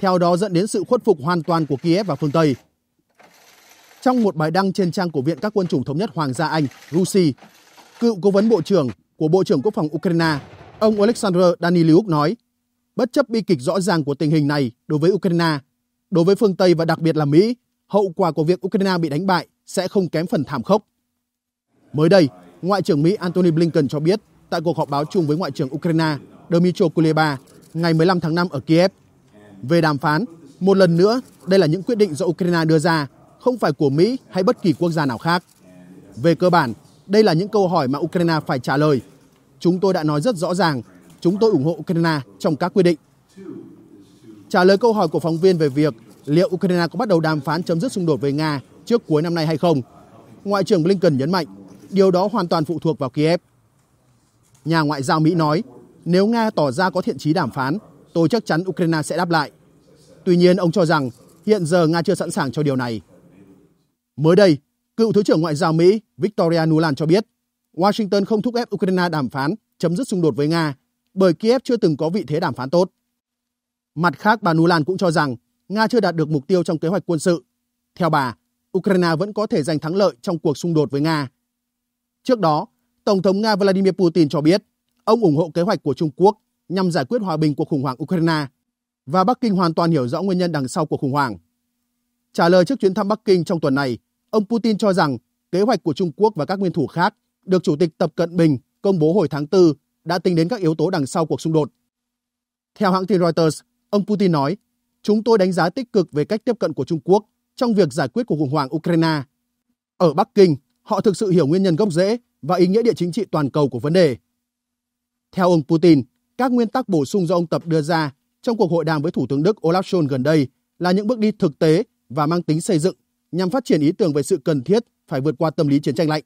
theo đó dẫn đến sự khuất phục hoàn toàn của Kiev và phương Tây. Trong một bài đăng trên trang của Viện các quân chủng thống nhất Hoàng gia Anh, Rusi, cựu cố vấn bộ trưởng của Bộ trưởng Quốc phòng Ukraine, ông Alexander Daniliuk nói, bất chấp bi kịch rõ ràng của tình hình này đối với Ukraine, đối với phương Tây và đặc biệt là Mỹ, hậu quả của việc Ukraine bị đánh bại sẽ không kém phần thảm khốc. Mới đây, Ngoại trưởng Mỹ Antony Blinken cho biết tại cuộc họp báo chung với Ngoại trưởng Ukraine Dmytro Kuleba ngày 15 tháng 5 ở Kiev. Về đàm phán, một lần nữa, đây là những quyết định do Ukraine đưa ra, không phải của Mỹ hay bất kỳ quốc gia nào khác. Về cơ bản, đây là những câu hỏi mà Ukraine phải trả lời. Chúng tôi đã nói rất rõ ràng, chúng tôi ủng hộ Ukraine trong các quyết định. Trả lời câu hỏi của phóng viên về việc liệu Ukraine có bắt đầu đàm phán chấm dứt xung đột với Nga trước cuối năm nay hay không, Ngoại trưởng Blinken nhấn mạnh điều đó hoàn toàn phụ thuộc vào Kiev nhà ngoại giao Mỹ nói, nếu Nga tỏ ra có thiện chí đàm phán, tôi chắc chắn Ukraine sẽ đáp lại. Tuy nhiên, ông cho rằng hiện giờ Nga chưa sẵn sàng cho điều này. Mới đây, cựu Thứ trưởng Ngoại giao Mỹ Victoria Nuland cho biết, Washington không thúc ép Ukraine đàm phán chấm dứt xung đột với Nga bởi Kiev chưa từng có vị thế đàm phán tốt. Mặt khác, bà Nuland cũng cho rằng Nga chưa đạt được mục tiêu trong kế hoạch quân sự. Theo bà, Ukraine vẫn có thể giành thắng lợi trong cuộc xung đột với Nga. Trước đó, Tổng thống Nga Vladimir Putin cho biết ông ủng hộ kế hoạch của Trung Quốc nhằm giải quyết hòa bình cuộc khủng hoảng Ukraine và Bắc Kinh hoàn toàn hiểu rõ nguyên nhân đằng sau cuộc khủng hoảng. Trả lời trước chuyến thăm Bắc Kinh trong tuần này, ông Putin cho rằng kế hoạch của Trung Quốc và các nguyên thủ khác được Chủ tịch Tập Cận Bình công bố hồi tháng 4 đã tính đến các yếu tố đằng sau cuộc xung đột. Theo hãng tin Reuters, ông Putin nói, chúng tôi đánh giá tích cực về cách tiếp cận của Trung Quốc trong việc giải quyết cuộc khủng hoảng Ukraine. Ở Bắc Kinh, họ thực sự hiểu nguyên nhân gốc rễ và ý nghĩa địa chính trị toàn cầu của vấn đề. Theo ông Putin, các nguyên tắc bổ sung do ông Tập đưa ra trong cuộc hội đàm với Thủ tướng Đức Olaf Scholz gần đây là những bước đi thực tế và mang tính xây dựng nhằm phát triển ý tưởng về sự cần thiết phải vượt qua tâm lý chiến tranh lạnh.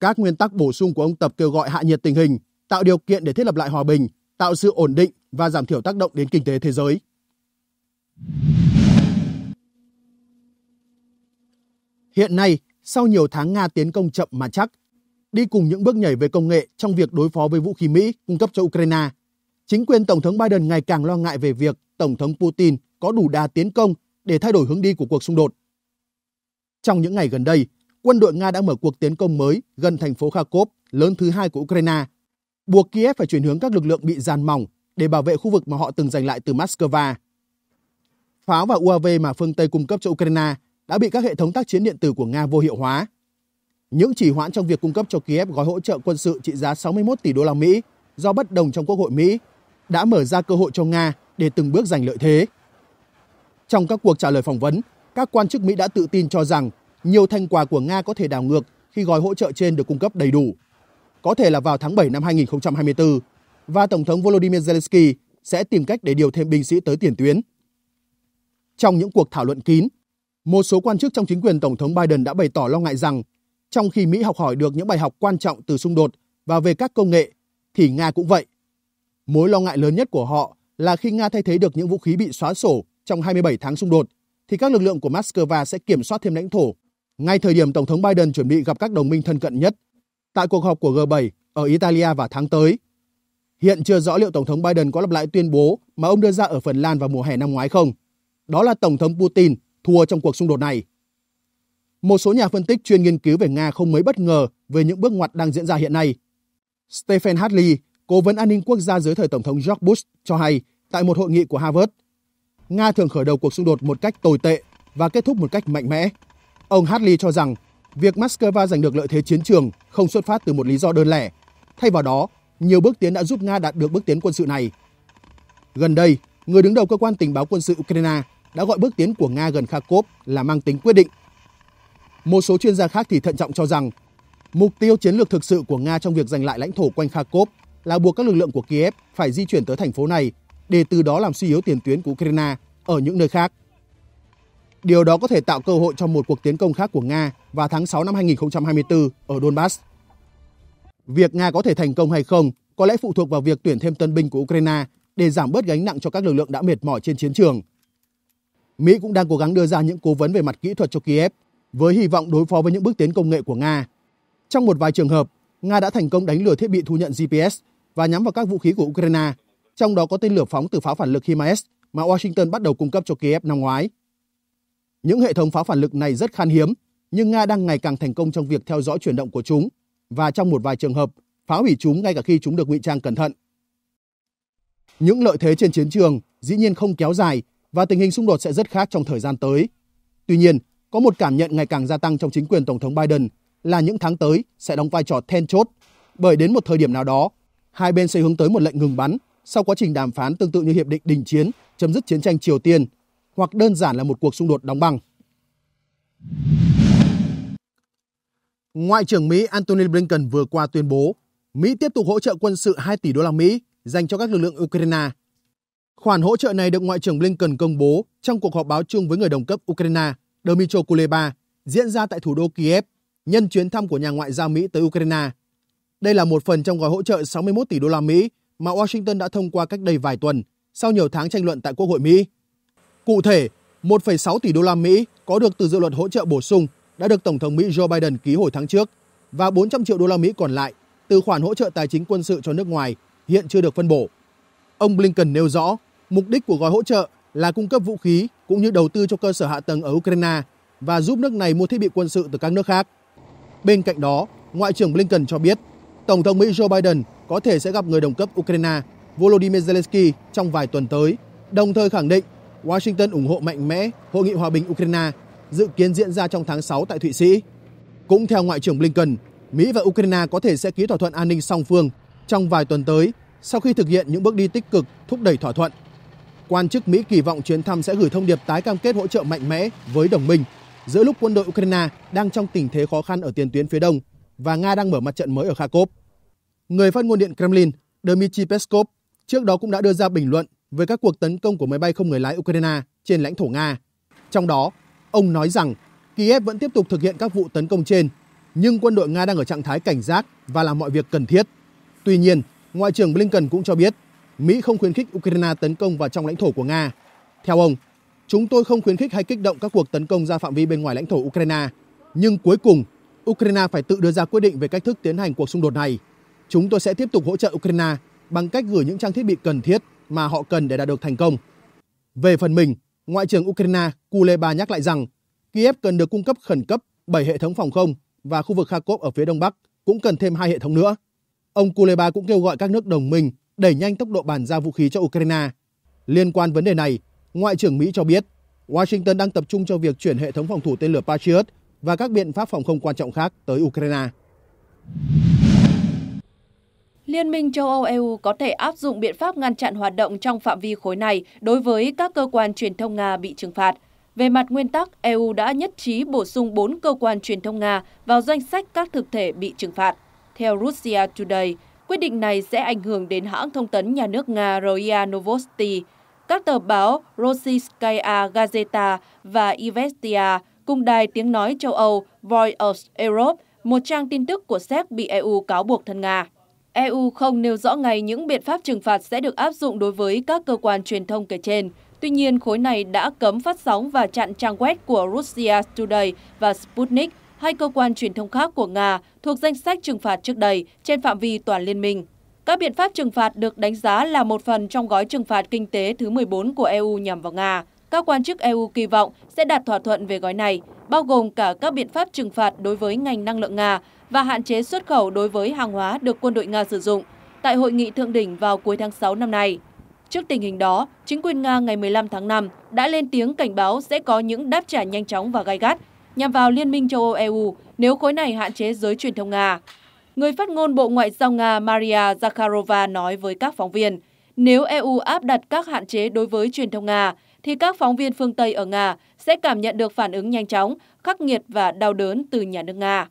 Các nguyên tắc bổ sung của ông Tập kêu gọi hạ nhiệt tình hình, tạo điều kiện để thiết lập lại hòa bình, tạo sự ổn định và giảm thiểu tác động đến kinh tế thế giới. Hiện nay, sau nhiều tháng Nga tiến công chậm mà chắc, đi cùng những bước nhảy về công nghệ trong việc đối phó với vũ khí Mỹ cung cấp cho Ukraine. Chính quyền Tổng thống Biden ngày càng lo ngại về việc Tổng thống Putin có đủ đà tiến công để thay đổi hướng đi của cuộc xung đột. Trong những ngày gần đây, quân đội Nga đã mở cuộc tiến công mới gần thành phố Kharkov, lớn thứ hai của Ukraine, buộc Kiev phải chuyển hướng các lực lượng bị giàn mỏng để bảo vệ khu vực mà họ từng giành lại từ Moscow. Pháo và UAV mà phương Tây cung cấp cho Ukraine đã bị các hệ thống tác chiến điện tử của Nga vô hiệu hóa. Những chỉ hoãn trong việc cung cấp cho Kiev gói hỗ trợ quân sự trị giá 61 tỷ đô la Mỹ do bất đồng trong Quốc hội Mỹ đã mở ra cơ hội cho Nga để từng bước giành lợi thế. Trong các cuộc trả lời phỏng vấn, các quan chức Mỹ đã tự tin cho rằng nhiều thành quả của Nga có thể đảo ngược khi gói hỗ trợ trên được cung cấp đầy đủ. Có thể là vào tháng 7 năm 2024 và Tổng thống Volodymyr Zelensky sẽ tìm cách để điều thêm binh sĩ tới tiền tuyến. Trong những cuộc thảo luận kín, một số quan chức trong chính quyền Tổng thống Biden đã bày tỏ lo ngại rằng trong khi Mỹ học hỏi được những bài học quan trọng từ xung đột và về các công nghệ, thì Nga cũng vậy. Mối lo ngại lớn nhất của họ là khi Nga thay thế được những vũ khí bị xóa sổ trong 27 tháng xung đột, thì các lực lượng của Moscow sẽ kiểm soát thêm lãnh thổ. Ngay thời điểm Tổng thống Biden chuẩn bị gặp các đồng minh thân cận nhất tại cuộc họp của G7 ở Italia vào tháng tới. Hiện chưa rõ liệu Tổng thống Biden có lặp lại tuyên bố mà ông đưa ra ở Phần Lan vào mùa hè năm ngoái không. Đó là Tổng thống Putin thua trong cuộc xung đột này. Một số nhà phân tích chuyên nghiên cứu về Nga không mấy bất ngờ về những bước ngoặt đang diễn ra hiện nay. Stephen Hadley, cố vấn an ninh quốc gia dưới thời Tổng thống George Bush, cho hay tại một hội nghị của Harvard, Nga thường khởi đầu cuộc xung đột một cách tồi tệ và kết thúc một cách mạnh mẽ. Ông Hadley cho rằng việc Moscow giành được lợi thế chiến trường không xuất phát từ một lý do đơn lẻ. Thay vào đó, nhiều bước tiến đã giúp Nga đạt được bước tiến quân sự này. Gần đây, người đứng đầu cơ quan tình báo quân sự Ukraine đã gọi bước tiến của Nga gần Kharkov là mang tính quyết định. Một số chuyên gia khác thì thận trọng cho rằng mục tiêu chiến lược thực sự của Nga trong việc giành lại lãnh thổ quanh Kharkov là buộc các lực lượng của Kiev phải di chuyển tới thành phố này để từ đó làm suy yếu tiền tuyến của Ukraine ở những nơi khác. Điều đó có thể tạo cơ hội cho một cuộc tiến công khác của Nga vào tháng 6 năm 2024 ở Donbass. Việc Nga có thể thành công hay không có lẽ phụ thuộc vào việc tuyển thêm tân binh của Ukraine để giảm bớt gánh nặng cho các lực lượng đã mệt mỏi trên chiến trường – Mỹ cũng đang cố gắng đưa ra những cố vấn về mặt kỹ thuật cho Kiev với hy vọng đối phó với những bước tiến công nghệ của Nga. Trong một vài trường hợp, Nga đã thành công đánh lừa thiết bị thu nhận GPS và nhắm vào các vũ khí của Ukraine, trong đó có tên lửa phóng từ pháo phản lực HIMARS mà Washington bắt đầu cung cấp cho Kiev năm ngoái. Những hệ thống pháo phản lực này rất khan hiếm, nhưng Nga đang ngày càng thành công trong việc theo dõi chuyển động của chúng và trong một vài trường hợp phá hủy chúng ngay cả khi chúng được ngụy trang cẩn thận. Những lợi thế trên chiến trường dĩ nhiên không kéo dài và tình hình xung đột sẽ rất khác trong thời gian tới. Tuy nhiên, có một cảm nhận ngày càng gia tăng trong chính quyền Tổng thống Biden là những tháng tới sẽ đóng vai trò then chốt, bởi đến một thời điểm nào đó, hai bên sẽ hướng tới một lệnh ngừng bắn sau quá trình đàm phán tương tự như hiệp định đình chiến chấm dứt chiến tranh Triều Tiên hoặc đơn giản là một cuộc xung đột đóng băng. Ngoại trưởng Mỹ Antony Blinken vừa qua tuyên bố Mỹ tiếp tục hỗ trợ quân sự 2 tỷ đô la Mỹ dành cho các lực lượng Ukraine Khoản hỗ trợ này được Ngoại trưởng Blinken công bố trong cuộc họp báo chung với người đồng cấp Ukraine Dmytro Kuleba diễn ra tại thủ đô Kiev nhân chuyến thăm của nhà ngoại giao Mỹ tới Ukraine. Đây là một phần trong gói hỗ trợ 61 tỷ đô la Mỹ mà Washington đã thông qua cách đây vài tuần sau nhiều tháng tranh luận tại Quốc hội Mỹ. Cụ thể, 1,6 tỷ đô la Mỹ có được từ dự luật hỗ trợ bổ sung đã được Tổng thống Mỹ Joe Biden ký hồi tháng trước và 400 triệu đô la Mỹ còn lại từ khoản hỗ trợ tài chính quân sự cho nước ngoài hiện chưa được phân bổ. Ông Blinken nêu rõ, mục đích của gói hỗ trợ là cung cấp vũ khí cũng như đầu tư cho cơ sở hạ tầng ở Ukraine và giúp nước này mua thiết bị quân sự từ các nước khác. Bên cạnh đó, Ngoại trưởng Blinken cho biết, Tổng thống Mỹ Joe Biden có thể sẽ gặp người đồng cấp Ukraine Volodymyr Zelensky trong vài tuần tới, đồng thời khẳng định Washington ủng hộ mạnh mẽ Hội nghị hòa bình Ukraine dự kiến diễn ra trong tháng 6 tại Thụy Sĩ. Cũng theo Ngoại trưởng Blinken, Mỹ và Ukraine có thể sẽ ký thỏa thuận an ninh song phương trong vài tuần tới sau khi thực hiện những bước đi tích cực thúc đẩy thỏa thuận, quan chức Mỹ kỳ vọng chuyến thăm sẽ gửi thông điệp tái cam kết hỗ trợ mạnh mẽ với đồng minh giữa lúc quân đội Ukraine đang trong tình thế khó khăn ở tiền tuyến phía đông và Nga đang mở mặt trận mới ở Kharkov. Người phát ngôn điện Kremlin Dmitry Peskov trước đó cũng đã đưa ra bình luận về các cuộc tấn công của máy bay không người lái Ukraine trên lãnh thổ Nga. Trong đó, ông nói rằng Kiev vẫn tiếp tục thực hiện các vụ tấn công trên, nhưng quân đội Nga đang ở trạng thái cảnh giác và làm mọi việc cần thiết. Tuy nhiên, Ngoại trưởng Blinken cũng cho biết Mỹ không khuyến khích Ukraine tấn công vào trong lãnh thổ của Nga. Theo ông, chúng tôi không khuyến khích hay kích động các cuộc tấn công ra phạm vi bên ngoài lãnh thổ Ukraine. Nhưng cuối cùng, Ukraine phải tự đưa ra quyết định về cách thức tiến hành cuộc xung đột này. Chúng tôi sẽ tiếp tục hỗ trợ Ukraine bằng cách gửi những trang thiết bị cần thiết mà họ cần để đạt được thành công. Về phần mình, Ngoại trưởng Ukraine Kuleba nhắc lại rằng Kiev cần được cung cấp khẩn cấp 7 hệ thống phòng không và khu vực Kharkov ở phía đông bắc cũng cần thêm hai hệ thống nữa. Ông Kuleba cũng kêu gọi các nước đồng minh đẩy nhanh tốc độ bàn giao vũ khí cho Ukraine. Liên quan vấn đề này, Ngoại trưởng Mỹ cho biết Washington đang tập trung cho việc chuyển hệ thống phòng thủ tên lửa Patriot và các biện pháp phòng không quan trọng khác tới Ukraine. Liên minh châu Âu EU có thể áp dụng biện pháp ngăn chặn hoạt động trong phạm vi khối này đối với các cơ quan truyền thông Nga bị trừng phạt. Về mặt nguyên tắc, EU đã nhất trí bổ sung 4 cơ quan truyền thông Nga vào danh sách các thực thể bị trừng phạt. Theo Russia Today, quyết định này sẽ ảnh hưởng đến hãng thông tấn nhà nước Nga Roya Novosti, các tờ báo Rossiyskaya Gazeta và Ivestia cùng đài tiếng nói châu Âu Voice of Europe, một trang tin tức của Séc bị EU cáo buộc thân Nga. EU không nêu rõ ngay những biện pháp trừng phạt sẽ được áp dụng đối với các cơ quan truyền thông kể trên. Tuy nhiên, khối này đã cấm phát sóng và chặn trang web của Russia Today và Sputnik hai cơ quan truyền thông khác của Nga thuộc danh sách trừng phạt trước đây trên phạm vi toàn liên minh. Các biện pháp trừng phạt được đánh giá là một phần trong gói trừng phạt kinh tế thứ 14 của EU nhằm vào Nga. Các quan chức EU kỳ vọng sẽ đạt thỏa thuận về gói này, bao gồm cả các biện pháp trừng phạt đối với ngành năng lượng Nga và hạn chế xuất khẩu đối với hàng hóa được quân đội Nga sử dụng tại hội nghị thượng đỉnh vào cuối tháng 6 năm nay. Trước tình hình đó, chính quyền Nga ngày 15 tháng 5 đã lên tiếng cảnh báo sẽ có những đáp trả nhanh chóng và gai gắt nhằm vào Liên minh châu Âu-EU nếu khối này hạn chế giới truyền thông Nga. Người phát ngôn Bộ Ngoại giao Nga Maria Zakharova nói với các phóng viên, nếu EU áp đặt các hạn chế đối với truyền thông Nga, thì các phóng viên phương Tây ở Nga sẽ cảm nhận được phản ứng nhanh chóng, khắc nghiệt và đau đớn từ nhà nước Nga.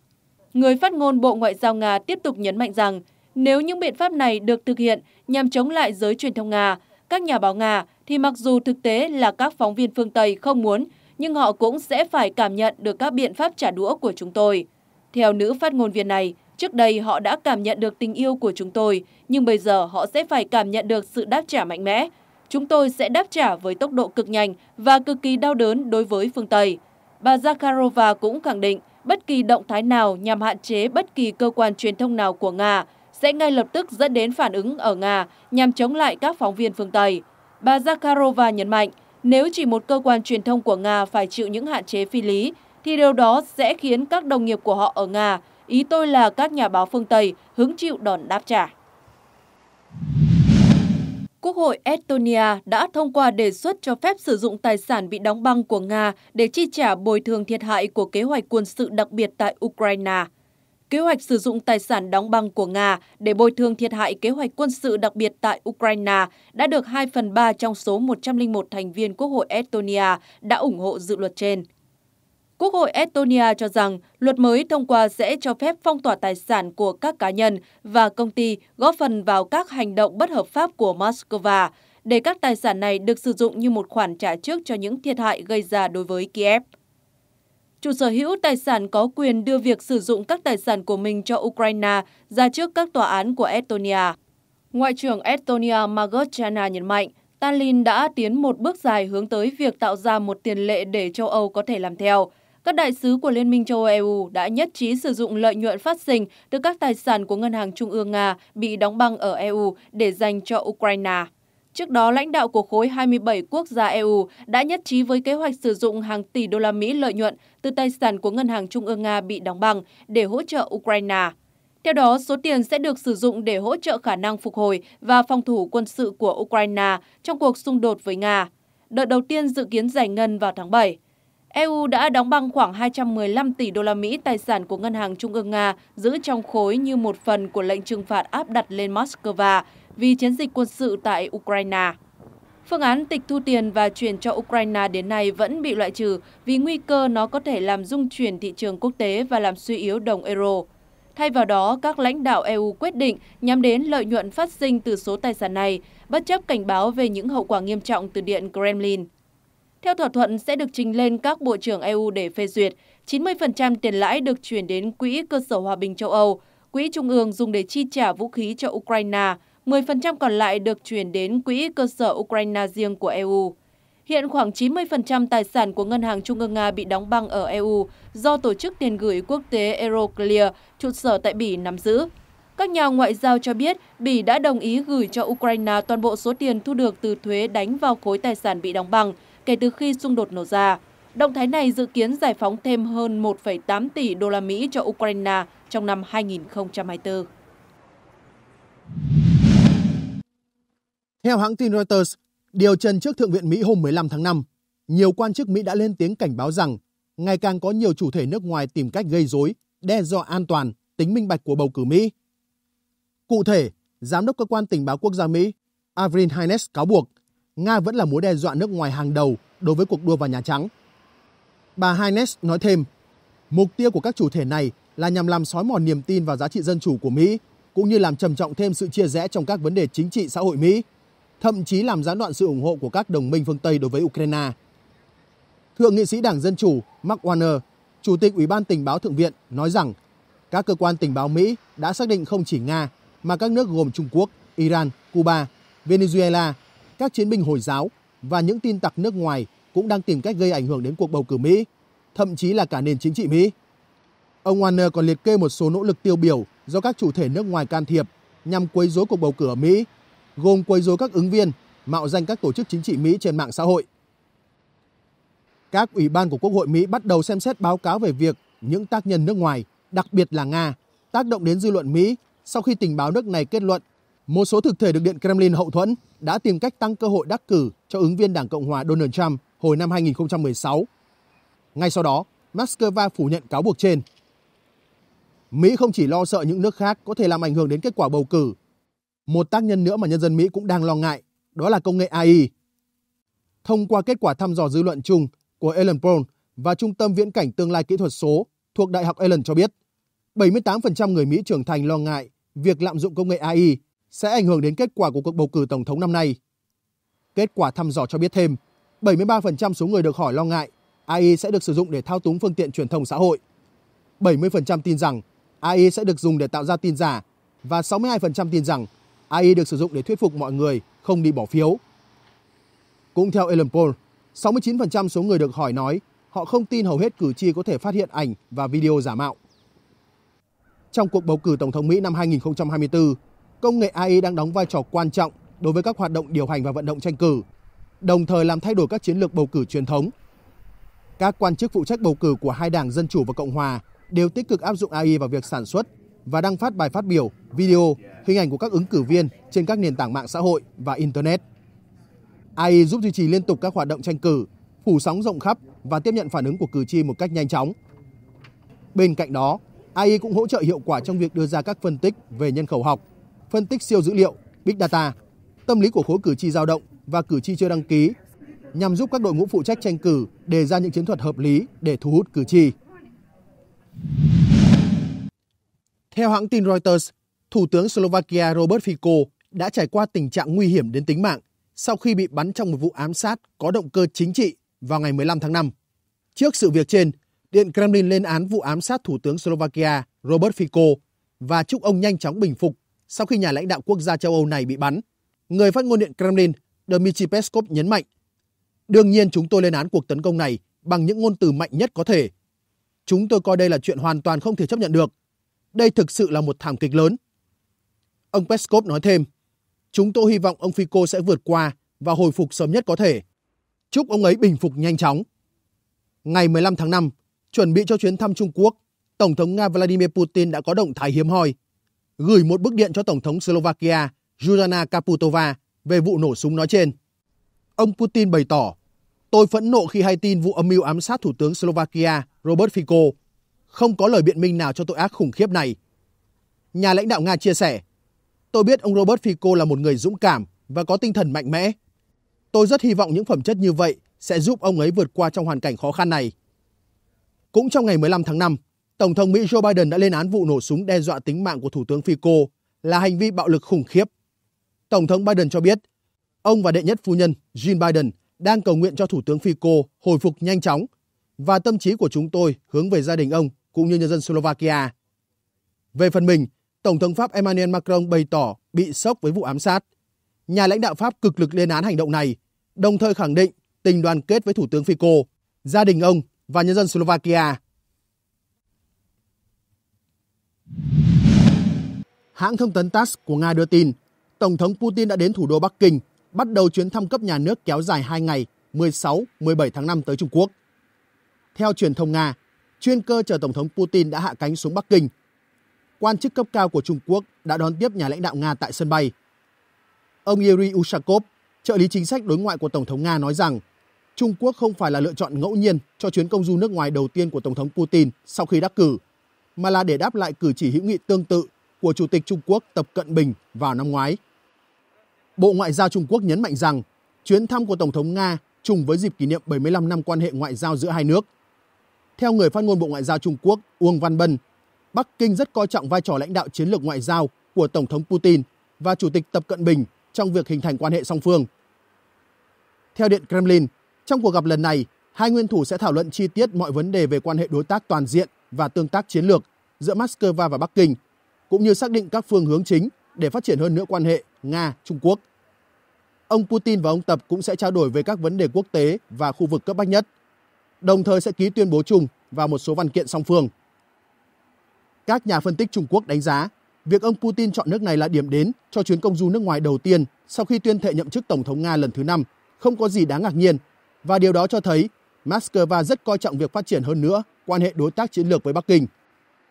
Người phát ngôn Bộ Ngoại giao Nga tiếp tục nhấn mạnh rằng, nếu những biện pháp này được thực hiện nhằm chống lại giới truyền thông Nga, các nhà báo Nga, thì mặc dù thực tế là các phóng viên phương Tây không muốn, nhưng họ cũng sẽ phải cảm nhận được các biện pháp trả đũa của chúng tôi. Theo nữ phát ngôn viên này, trước đây họ đã cảm nhận được tình yêu của chúng tôi, nhưng bây giờ họ sẽ phải cảm nhận được sự đáp trả mạnh mẽ. Chúng tôi sẽ đáp trả với tốc độ cực nhanh và cực kỳ đau đớn đối với phương Tây. Bà Zakharova cũng khẳng định bất kỳ động thái nào nhằm hạn chế bất kỳ cơ quan truyền thông nào của Nga sẽ ngay lập tức dẫn đến phản ứng ở Nga nhằm chống lại các phóng viên phương Tây. Bà Zakharova nhấn mạnh, nếu chỉ một cơ quan truyền thông của Nga phải chịu những hạn chế phi lý, thì điều đó sẽ khiến các đồng nghiệp của họ ở Nga, ý tôi là các nhà báo phương Tây, hứng chịu đòn đáp trả. Quốc hội Estonia đã thông qua đề xuất cho phép sử dụng tài sản bị đóng băng của Nga để chi trả bồi thường thiệt hại của kế hoạch quân sự đặc biệt tại Ukraine kế hoạch sử dụng tài sản đóng băng của Nga để bồi thường thiệt hại kế hoạch quân sự đặc biệt tại Ukraine đã được 2 phần 3 trong số 101 thành viên Quốc hội Estonia đã ủng hộ dự luật trên. Quốc hội Estonia cho rằng luật mới thông qua sẽ cho phép phong tỏa tài sản của các cá nhân và công ty góp phần vào các hành động bất hợp pháp của Moscow, để các tài sản này được sử dụng như một khoản trả trước cho những thiệt hại gây ra đối với Kiev chủ sở hữu tài sản có quyền đưa việc sử dụng các tài sản của mình cho Ukraine ra trước các tòa án của Estonia. Ngoại trưởng Estonia Margot Chana nhấn mạnh, Tallinn đã tiến một bước dài hướng tới việc tạo ra một tiền lệ để châu Âu có thể làm theo. Các đại sứ của Liên minh châu Âu e đã nhất trí sử dụng lợi nhuận phát sinh từ các tài sản của Ngân hàng Trung ương Nga bị đóng băng ở EU để dành cho Ukraine. Trước đó, lãnh đạo của khối 27 quốc gia EU đã nhất trí với kế hoạch sử dụng hàng tỷ đô la Mỹ lợi nhuận từ tài sản của Ngân hàng Trung ương Nga bị đóng băng để hỗ trợ Ukraine. Theo đó, số tiền sẽ được sử dụng để hỗ trợ khả năng phục hồi và phòng thủ quân sự của Ukraine trong cuộc xung đột với Nga. Đợt đầu tiên dự kiến giải ngân vào tháng 7. EU đã đóng băng khoảng 215 tỷ đô la Mỹ tài sản của Ngân hàng Trung ương Nga giữ trong khối như một phần của lệnh trừng phạt áp đặt lên Moscow vì chiến dịch quân sự tại Ukraine. Phương án tịch thu tiền và chuyển cho Ukraine đến nay vẫn bị loại trừ vì nguy cơ nó có thể làm dung chuyển thị trường quốc tế và làm suy yếu đồng euro. Thay vào đó, các lãnh đạo EU quyết định nhắm đến lợi nhuận phát sinh từ số tài sản này, bất chấp cảnh báo về những hậu quả nghiêm trọng từ Điện Kremlin. Theo thỏa thuận sẽ được trình lên các bộ trưởng EU để phê duyệt, 90% tiền lãi được chuyển đến Quỹ Cơ sở Hòa bình châu Âu, Quỹ Trung ương dùng để chi trả vũ khí cho Ukraine – 10% còn lại được chuyển đến quỹ cơ sở Ukraine riêng của EU. Hiện khoảng 90% tài sản của Ngân hàng Trung ương Nga bị đóng băng ở EU do Tổ chức Tiền gửi Quốc tế Euroclear trụ sở tại Bỉ nắm giữ. Các nhà ngoại giao cho biết Bỉ đã đồng ý gửi cho Ukraine toàn bộ số tiền thu được từ thuế đánh vào khối tài sản bị đóng băng kể từ khi xung đột nổ ra. Động thái này dự kiến giải phóng thêm hơn 1,8 tỷ đô la Mỹ cho Ukraine trong năm 2024. Theo hãng tin Reuters, điều trần trước Thượng viện Mỹ hôm 15 tháng 5, nhiều quan chức Mỹ đã lên tiếng cảnh báo rằng ngày càng có nhiều chủ thể nước ngoài tìm cách gây rối, đe dọa an toàn, tính minh bạch của bầu cử Mỹ. Cụ thể, Giám đốc Cơ quan Tình báo Quốc gia Mỹ Avril Haines cáo buộc Nga vẫn là mối đe dọa nước ngoài hàng đầu đối với cuộc đua vào Nhà Trắng. Bà Haines nói thêm, mục tiêu của các chủ thể này là nhằm làm xói mòn niềm tin vào giá trị dân chủ của Mỹ, cũng như làm trầm trọng thêm sự chia rẽ trong các vấn đề chính trị xã hội Mỹ thậm chí làm gián đoạn sự ủng hộ của các đồng minh phương Tây đối với Ukraine. Thượng nghị sĩ Đảng Dân Chủ Mark Warner, Chủ tịch Ủy ban Tình báo Thượng viện, nói rằng các cơ quan tình báo Mỹ đã xác định không chỉ Nga mà các nước gồm Trung Quốc, Iran, Cuba, Venezuela, các chiến binh Hồi giáo và những tin tặc nước ngoài cũng đang tìm cách gây ảnh hưởng đến cuộc bầu cử Mỹ, thậm chí là cả nền chính trị Mỹ. Ông Warner còn liệt kê một số nỗ lực tiêu biểu do các chủ thể nước ngoài can thiệp nhằm quấy rối cuộc bầu cử ở Mỹ gồm quấy rối các ứng viên, mạo danh các tổ chức chính trị Mỹ trên mạng xã hội. Các ủy ban của Quốc hội Mỹ bắt đầu xem xét báo cáo về việc những tác nhân nước ngoài, đặc biệt là Nga, tác động đến dư luận Mỹ sau khi tình báo nước này kết luận một số thực thể được Điện Kremlin hậu thuẫn đã tìm cách tăng cơ hội đắc cử cho ứng viên Đảng Cộng hòa Donald Trump hồi năm 2016. Ngay sau đó, Moscow phủ nhận cáo buộc trên. Mỹ không chỉ lo sợ những nước khác có thể làm ảnh hưởng đến kết quả bầu cử một tác nhân nữa mà nhân dân Mỹ cũng đang lo ngại, đó là công nghệ AI. Thông qua kết quả thăm dò dư luận chung của Ellen Brown và Trung tâm Viễn cảnh Tương lai Kỹ thuật số thuộc Đại học Ellen cho biết, 78% người Mỹ trưởng thành lo ngại việc lạm dụng công nghệ AI sẽ ảnh hưởng đến kết quả của cuộc bầu cử tổng thống năm nay. Kết quả thăm dò cho biết thêm, 73% số người được hỏi lo ngại AI sẽ được sử dụng để thao túng phương tiện truyền thông xã hội. 70% tin rằng AI sẽ được dùng để tạo ra tin giả và 62% tin rằng AI được sử dụng để thuyết phục mọi người không đi bỏ phiếu. Cũng theo Ellen Poll, 69% số người được hỏi nói họ không tin hầu hết cử tri có thể phát hiện ảnh và video giả mạo. Trong cuộc bầu cử Tổng thống Mỹ năm 2024, công nghệ AI đang đóng vai trò quan trọng đối với các hoạt động điều hành và vận động tranh cử, đồng thời làm thay đổi các chiến lược bầu cử truyền thống. Các quan chức phụ trách bầu cử của hai đảng Dân Chủ và Cộng Hòa đều tích cực áp dụng AI vào việc sản xuất và đăng phát bài phát biểu, video hình ảnh của các ứng cử viên trên các nền tảng mạng xã hội và Internet. AI giúp duy trì liên tục các hoạt động tranh cử, phủ sóng rộng khắp và tiếp nhận phản ứng của cử tri một cách nhanh chóng. Bên cạnh đó, AI cũng hỗ trợ hiệu quả trong việc đưa ra các phân tích về nhân khẩu học, phân tích siêu dữ liệu, big data, tâm lý của khối cử tri dao động và cử tri chưa đăng ký nhằm giúp các đội ngũ phụ trách tranh cử đề ra những chiến thuật hợp lý để thu hút cử tri. Theo hãng tin Reuters, Thủ tướng Slovakia Robert Fico đã trải qua tình trạng nguy hiểm đến tính mạng sau khi bị bắn trong một vụ ám sát có động cơ chính trị vào ngày 15 tháng 5. Trước sự việc trên, Điện Kremlin lên án vụ ám sát Thủ tướng Slovakia Robert Fico và chúc ông nhanh chóng bình phục sau khi nhà lãnh đạo quốc gia châu Âu này bị bắn. Người phát ngôn Điện Kremlin Dmitry Peskov nhấn mạnh, Đương nhiên chúng tôi lên án cuộc tấn công này bằng những ngôn từ mạnh nhất có thể. Chúng tôi coi đây là chuyện hoàn toàn không thể chấp nhận được. Đây thực sự là một thảm kịch lớn Ông Peskov nói thêm, chúng tôi hy vọng ông Fico sẽ vượt qua và hồi phục sớm nhất có thể. Chúc ông ấy bình phục nhanh chóng. Ngày 15 tháng 5, chuẩn bị cho chuyến thăm Trung Quốc, Tổng thống Nga Vladimir Putin đã có động thái hiếm hoi, gửi một bức điện cho Tổng thống Slovakia Juliana Kaputova về vụ nổ súng nói trên. Ông Putin bày tỏ, tôi phẫn nộ khi hay tin vụ âm mưu ám sát Thủ tướng Slovakia Robert Fico. Không có lời biện minh nào cho tội ác khủng khiếp này. Nhà lãnh đạo Nga chia sẻ, Tôi biết ông Robert Fico là một người dũng cảm và có tinh thần mạnh mẽ. Tôi rất hy vọng những phẩm chất như vậy sẽ giúp ông ấy vượt qua trong hoàn cảnh khó khăn này. Cũng trong ngày 15 tháng 5, Tổng thống Mỹ Joe Biden đã lên án vụ nổ súng đe dọa tính mạng của Thủ tướng Fico là hành vi bạo lực khủng khiếp. Tổng thống Biden cho biết, ông và đệ nhất phu nhân Jill Biden đang cầu nguyện cho Thủ tướng Fico hồi phục nhanh chóng và tâm trí của chúng tôi hướng về gia đình ông cũng như nhân dân Slovakia. Về phần mình, Tổng thống Pháp Emmanuel Macron bày tỏ bị sốc với vụ ám sát. Nhà lãnh đạo Pháp cực lực lên án hành động này, đồng thời khẳng định tình đoàn kết với Thủ tướng Fico, gia đình ông và nhân dân Slovakia. Hãng thông tấn TASS của Nga đưa tin, Tổng thống Putin đã đến thủ đô Bắc Kinh, bắt đầu chuyến thăm cấp nhà nước kéo dài 2 ngày 16-17 tháng 5 tới Trung Quốc. Theo truyền thông Nga, chuyên cơ chở Tổng thống Putin đã hạ cánh xuống Bắc Kinh quan chức cấp cao của Trung Quốc đã đón tiếp nhà lãnh đạo Nga tại sân bay. Ông Yuri Ushakov, trợ lý chính sách đối ngoại của Tổng thống Nga nói rằng Trung Quốc không phải là lựa chọn ngẫu nhiên cho chuyến công du nước ngoài đầu tiên của Tổng thống Putin sau khi đắc cử, mà là để đáp lại cử chỉ hữu nghị tương tự của Chủ tịch Trung Quốc Tập Cận Bình vào năm ngoái. Bộ Ngoại giao Trung Quốc nhấn mạnh rằng chuyến thăm của Tổng thống Nga trùng với dịp kỷ niệm 75 năm quan hệ ngoại giao giữa hai nước. Theo người phát ngôn Bộ Ngoại giao Trung Quốc Uông Văn Bân Bắc Kinh rất coi trọng vai trò lãnh đạo chiến lược ngoại giao của Tổng thống Putin và Chủ tịch Tập Cận Bình trong việc hình thành quan hệ song phương. Theo Điện Kremlin, trong cuộc gặp lần này, hai nguyên thủ sẽ thảo luận chi tiết mọi vấn đề về quan hệ đối tác toàn diện và tương tác chiến lược giữa Moscow và Bắc Kinh, cũng như xác định các phương hướng chính để phát triển hơn nữa quan hệ Nga-Trung Quốc. Ông Putin và ông Tập cũng sẽ trao đổi về các vấn đề quốc tế và khu vực cấp bách nhất, đồng thời sẽ ký tuyên bố chung và một số văn kiện song phương. Các nhà phân tích Trung Quốc đánh giá, việc ông Putin chọn nước này là điểm đến cho chuyến công du nước ngoài đầu tiên sau khi tuyên thệ nhậm chức Tổng thống Nga lần thứ năm không có gì đáng ngạc nhiên và điều đó cho thấy Moscow rất coi trọng việc phát triển hơn nữa quan hệ đối tác chiến lược với Bắc Kinh.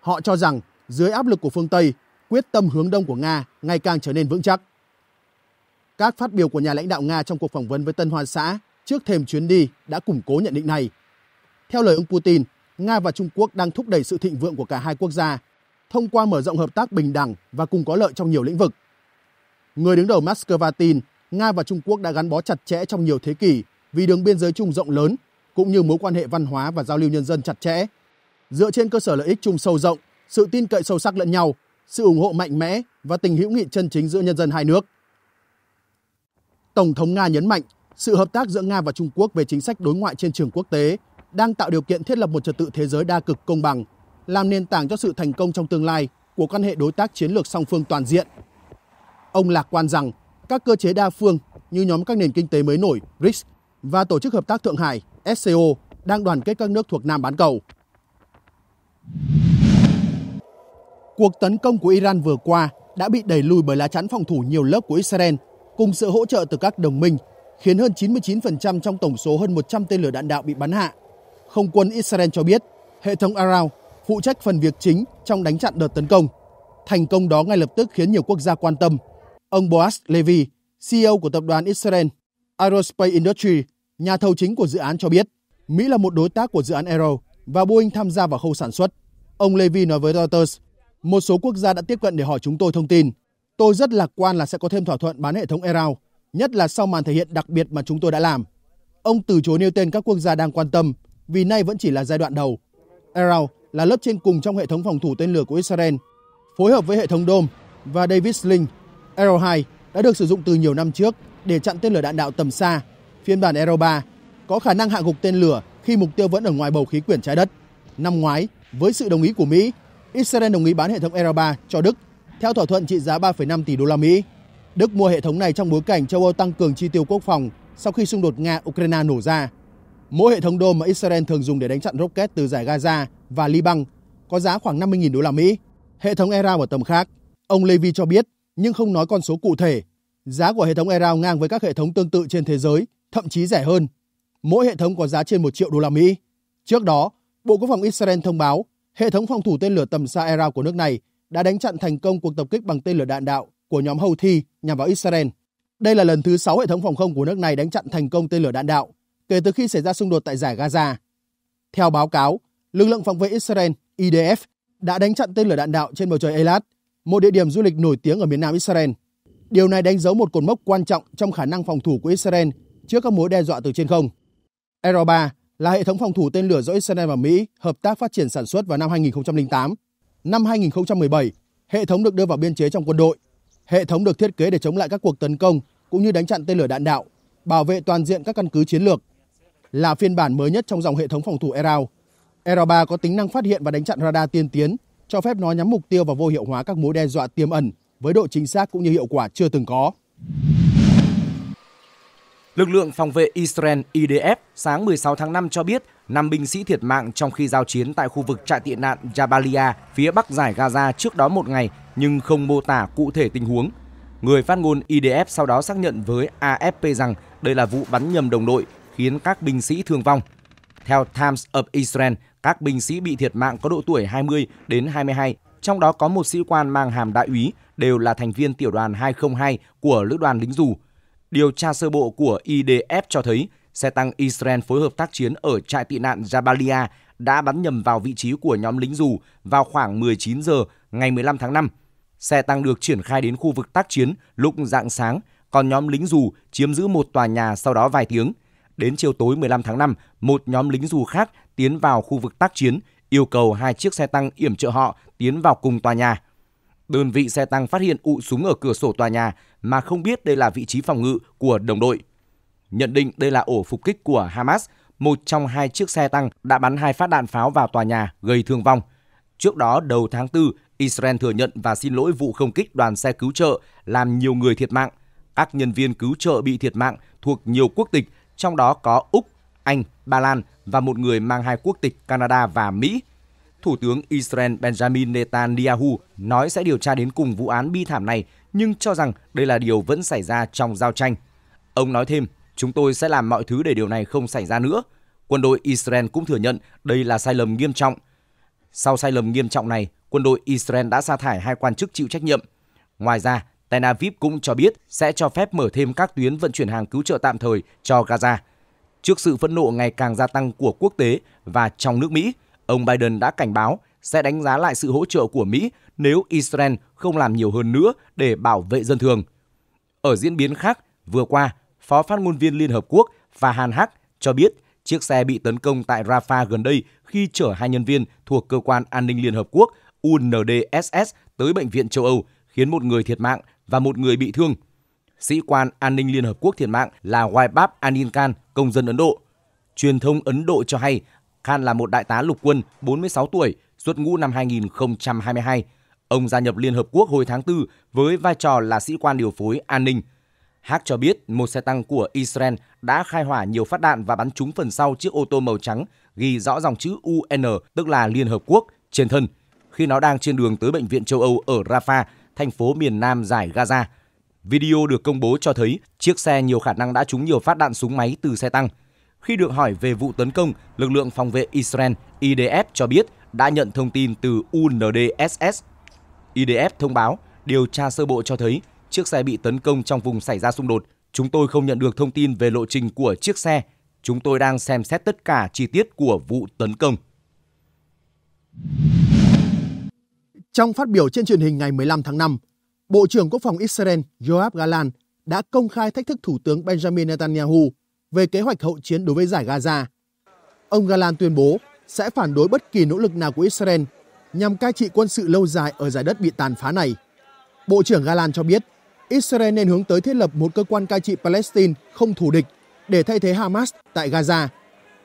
Họ cho rằng dưới áp lực của phương Tây, quyết tâm hướng đông của Nga ngày càng trở nên vững chắc. Các phát biểu của nhà lãnh đạo Nga trong cuộc phỏng vấn với Tân Hoa Xã trước thềm chuyến đi đã củng cố nhận định này. Theo lời ông Putin, Nga và Trung Quốc đang thúc đẩy sự thịnh vượng của cả hai quốc gia thông qua mở rộng hợp tác bình đẳng và cùng có lợi trong nhiều lĩnh vực. Người đứng đầu Moscow tin Nga và Trung Quốc đã gắn bó chặt chẽ trong nhiều thế kỷ vì đường biên giới chung rộng lớn cũng như mối quan hệ văn hóa và giao lưu nhân dân chặt chẽ. Dựa trên cơ sở lợi ích chung sâu rộng, sự tin cậy sâu sắc lẫn nhau, sự ủng hộ mạnh mẽ và tình hữu nghị chân chính giữa nhân dân hai nước. Tổng thống Nga nhấn mạnh sự hợp tác giữa Nga và Trung Quốc về chính sách đối ngoại trên trường quốc tế đang tạo điều kiện thiết lập một trật tự thế giới đa cực công bằng, làm nền tảng cho sự thành công trong tương lai của quan hệ đối tác chiến lược song phương toàn diện. Ông lạc quan rằng các cơ chế đa phương như nhóm các nền kinh tế mới nổi BRICS và Tổ chức Hợp tác Thượng Hải SCO đang đoàn kết các nước thuộc Nam bán cầu. Cuộc tấn công của Iran vừa qua đã bị đẩy lùi bởi lá chắn phòng thủ nhiều lớp của Israel cùng sự hỗ trợ từ các đồng minh, khiến hơn 99% trong tổng số hơn 100 tên lửa đạn đạo bị bắn hạ không quân Israel cho biết hệ thống Arrow phụ trách phần việc chính trong đánh chặn đợt tấn công. Thành công đó ngay lập tức khiến nhiều quốc gia quan tâm. Ông Boaz Levy, CEO của tập đoàn Israel Aerospace Industry, nhà thầu chính của dự án cho biết Mỹ là một đối tác của dự án Arrow và Boeing tham gia vào khâu sản xuất. Ông Levy nói với Reuters, một số quốc gia đã tiếp cận để hỏi chúng tôi thông tin. Tôi rất lạc quan là sẽ có thêm thỏa thuận bán hệ thống Arrow, nhất là sau màn thể hiện đặc biệt mà chúng tôi đã làm. Ông từ chối nêu tên các quốc gia đang quan tâm vì nay vẫn chỉ là giai đoạn đầu. Arrow là lớp trên cùng trong hệ thống phòng thủ tên lửa của Israel. Phối hợp với hệ thống Dome và David Sling, Arrow 2 đã được sử dụng từ nhiều năm trước để chặn tên lửa đạn đạo tầm xa. Phiên bản Arrow 3 có khả năng hạ gục tên lửa khi mục tiêu vẫn ở ngoài bầu khí quyển trái đất. Năm ngoái, với sự đồng ý của Mỹ, Israel đồng ý bán hệ thống Arrow 3 cho Đức theo thỏa thuận trị giá 3,5 tỷ đô la Mỹ. Đức mua hệ thống này trong bối cảnh châu Âu tăng cường chi tiêu quốc phòng sau khi xung đột Nga-Ukraine nổ ra. Mỗi hệ thống đô mà Israel thường dùng để đánh chặn rocket từ giải Gaza và Liban có giá khoảng 50.000 đô la Mỹ. Hệ thống ERAW ở tầm khác, ông Levy cho biết nhưng không nói con số cụ thể. Giá của hệ thống ERAW ngang với các hệ thống tương tự trên thế giới, thậm chí rẻ hơn. Mỗi hệ thống có giá trên 1 triệu đô la Mỹ. Trước đó, Bộ Quốc phòng Israel thông báo hệ thống phòng thủ tên lửa tầm xa ERAW của nước này đã đánh chặn thành công cuộc tập kích bằng tên lửa đạn đạo của nhóm Houthi nhằm vào Israel. Đây là lần thứ 6 hệ thống phòng không của nước này đánh chặn thành công tên lửa đạn đạo kể từ khi xảy ra xung đột tại giải Gaza. Theo báo cáo, lực lượng phòng vệ Israel IDF đã đánh chặn tên lửa đạn đạo trên bầu trời Eilat, một địa điểm du lịch nổi tiếng ở miền nam Israel. Điều này đánh dấu một cột mốc quan trọng trong khả năng phòng thủ của Israel trước các mối đe dọa từ trên không. R3 là hệ thống phòng thủ tên lửa giữa Israel và Mỹ hợp tác phát triển sản xuất vào năm 2008. Năm 2017, hệ thống được đưa vào biên chế trong quân đội. Hệ thống được thiết kế để chống lại các cuộc tấn công cũng như đánh chặn tên lửa đạn đạo, bảo vệ toàn diện các căn cứ chiến lược là phiên bản mới nhất trong dòng hệ thống phòng thủ Erao. Erao 3 có tính năng phát hiện và đánh chặn radar tiên tiến, cho phép nó nhắm mục tiêu và vô hiệu hóa các mối đe dọa tiềm ẩn với độ chính xác cũng như hiệu quả chưa từng có. Lực lượng phòng vệ Israel IDF sáng 16 tháng 5 cho biết 5 binh sĩ thiệt mạng trong khi giao chiến tại khu vực trại tị nạn Jabalia phía bắc giải Gaza trước đó một ngày nhưng không mô tả cụ thể tình huống. Người phát ngôn IDF sau đó xác nhận với AFP rằng đây là vụ bắn nhầm đồng đội khiến các binh sĩ thương vong. Theo Times of Israel, các binh sĩ bị thiệt mạng có độ tuổi 20 đến 22, trong đó có một sĩ quan mang hàm đại úy, đều là thành viên tiểu đoàn 202 của lữ đoàn lính dù. Điều tra sơ bộ của IDF cho thấy xe tăng Israel phối hợp tác chiến ở trại tị nạn Jabalia đã bắn nhầm vào vị trí của nhóm lính dù vào khoảng 19 giờ ngày 15 tháng 5. Xe tăng được triển khai đến khu vực tác chiến lúc dạng sáng, còn nhóm lính dù chiếm giữ một tòa nhà sau đó vài tiếng. Đến chiều tối 15 tháng 5, một nhóm lính dù khác tiến vào khu vực tác chiến, yêu cầu hai chiếc xe tăng yểm trợ họ tiến vào cùng tòa nhà. Đơn vị xe tăng phát hiện ụ súng ở cửa sổ tòa nhà mà không biết đây là vị trí phòng ngự của đồng đội. Nhận định đây là ổ phục kích của Hamas, một trong hai chiếc xe tăng đã bắn hai phát đạn pháo vào tòa nhà gây thương vong. Trước đó, đầu tháng 4, Israel thừa nhận và xin lỗi vụ không kích đoàn xe cứu trợ làm nhiều người thiệt mạng. Các nhân viên cứu trợ bị thiệt mạng thuộc nhiều quốc tịch trong đó có Úc, Anh, Ba Lan và một người mang hai quốc tịch Canada và Mỹ. Thủ tướng Israel Benjamin Netanyahu nói sẽ điều tra đến cùng vụ án bi thảm này nhưng cho rằng đây là điều vẫn xảy ra trong giao tranh. Ông nói thêm, chúng tôi sẽ làm mọi thứ để điều này không xảy ra nữa. Quân đội Israel cũng thừa nhận đây là sai lầm nghiêm trọng. Sau sai lầm nghiêm trọng này, quân đội Israel đã sa thải hai quan chức chịu trách nhiệm. Ngoài ra, Tel cũng cho biết sẽ cho phép mở thêm các tuyến vận chuyển hàng cứu trợ tạm thời cho Gaza. Trước sự phẫn nộ ngày càng gia tăng của quốc tế và trong nước Mỹ, ông Biden đã cảnh báo sẽ đánh giá lại sự hỗ trợ của Mỹ nếu Israel không làm nhiều hơn nữa để bảo vệ dân thường. Ở diễn biến khác, vừa qua, Phó phát ngôn viên Liên Hợp Quốc và Hàn Hắc cho biết chiếc xe bị tấn công tại Rafah gần đây khi chở hai nhân viên thuộc Cơ quan An ninh Liên Hợp Quốc UNDSS tới Bệnh viện châu Âu, khiến một người thiệt mạng và một người bị thương. Sĩ quan an ninh Liên Hợp Quốc thiệt mạng là Waibab Anil Khan, công dân Ấn Độ. Truyền thông Ấn Độ cho hay Khan là một đại tá lục quân 46 tuổi, xuất ngũ năm 2022. Ông gia nhập Liên Hợp Quốc hồi tháng 4 với vai trò là sĩ quan điều phối an ninh. Hác cho biết một xe tăng của Israel đã khai hỏa nhiều phát đạn và bắn trúng phần sau chiếc ô tô màu trắng ghi rõ dòng chữ UN, tức là Liên Hợp Quốc, trên thân, khi nó đang trên đường tới bệnh viện châu Âu ở Rafah thành phố miền Nam giải Gaza. Video được công bố cho thấy chiếc xe nhiều khả năng đã trúng nhiều phát đạn súng máy từ xe tăng. Khi được hỏi về vụ tấn công, lực lượng phòng vệ Israel IDF cho biết đã nhận thông tin từ UNDSS. IDF thông báo điều tra sơ bộ cho thấy chiếc xe bị tấn công trong vùng xảy ra xung đột. Chúng tôi không nhận được thông tin về lộ trình của chiếc xe. Chúng tôi đang xem xét tất cả chi tiết của vụ tấn công. Trong phát biểu trên truyền hình ngày 15 tháng 5, Bộ trưởng Quốc phòng Israel Yoav Gallant đã công khai thách thức Thủ tướng Benjamin Netanyahu về kế hoạch hậu chiến đối với giải Gaza. Ông Gallant tuyên bố sẽ phản đối bất kỳ nỗ lực nào của Israel nhằm cai trị quân sự lâu dài ở giải đất bị tàn phá này. Bộ trưởng Gallant cho biết Israel nên hướng tới thiết lập một cơ quan cai trị Palestine không thù địch để thay thế Hamas tại Gaza.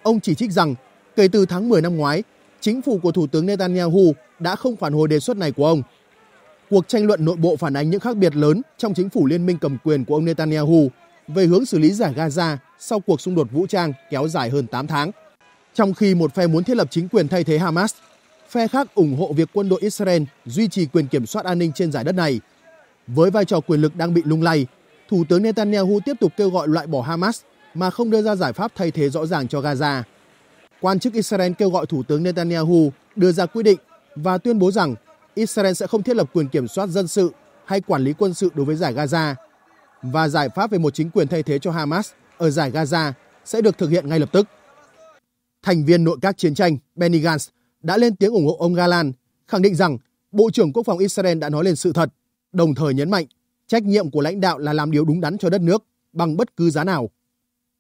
Ông chỉ trích rằng kể từ tháng 10 năm ngoái, chính phủ của Thủ tướng Netanyahu đã không phản hồi đề xuất này của ông. Cuộc tranh luận nội bộ phản ánh những khác biệt lớn trong chính phủ liên minh cầm quyền của ông Netanyahu về hướng xử lý giải Gaza sau cuộc xung đột vũ trang kéo dài hơn 8 tháng. Trong khi một phe muốn thiết lập chính quyền thay thế Hamas, phe khác ủng hộ việc quân đội Israel duy trì quyền kiểm soát an ninh trên giải đất này. Với vai trò quyền lực đang bị lung lay, Thủ tướng Netanyahu tiếp tục kêu gọi loại bỏ Hamas mà không đưa ra giải pháp thay thế rõ ràng cho Gaza. Quan chức Israel kêu gọi Thủ tướng Netanyahu đưa ra quy định và tuyên bố rằng Israel sẽ không thiết lập quyền kiểm soát dân sự hay quản lý quân sự đối với giải Gaza và giải pháp về một chính quyền thay thế cho Hamas ở giải Gaza sẽ được thực hiện ngay lập tức. Thành viên nội các chiến tranh Benny Gantz đã lên tiếng ủng hộ ông Galan, khẳng định rằng Bộ trưởng Quốc phòng Israel đã nói lên sự thật, đồng thời nhấn mạnh trách nhiệm của lãnh đạo là làm điều đúng đắn cho đất nước bằng bất cứ giá nào.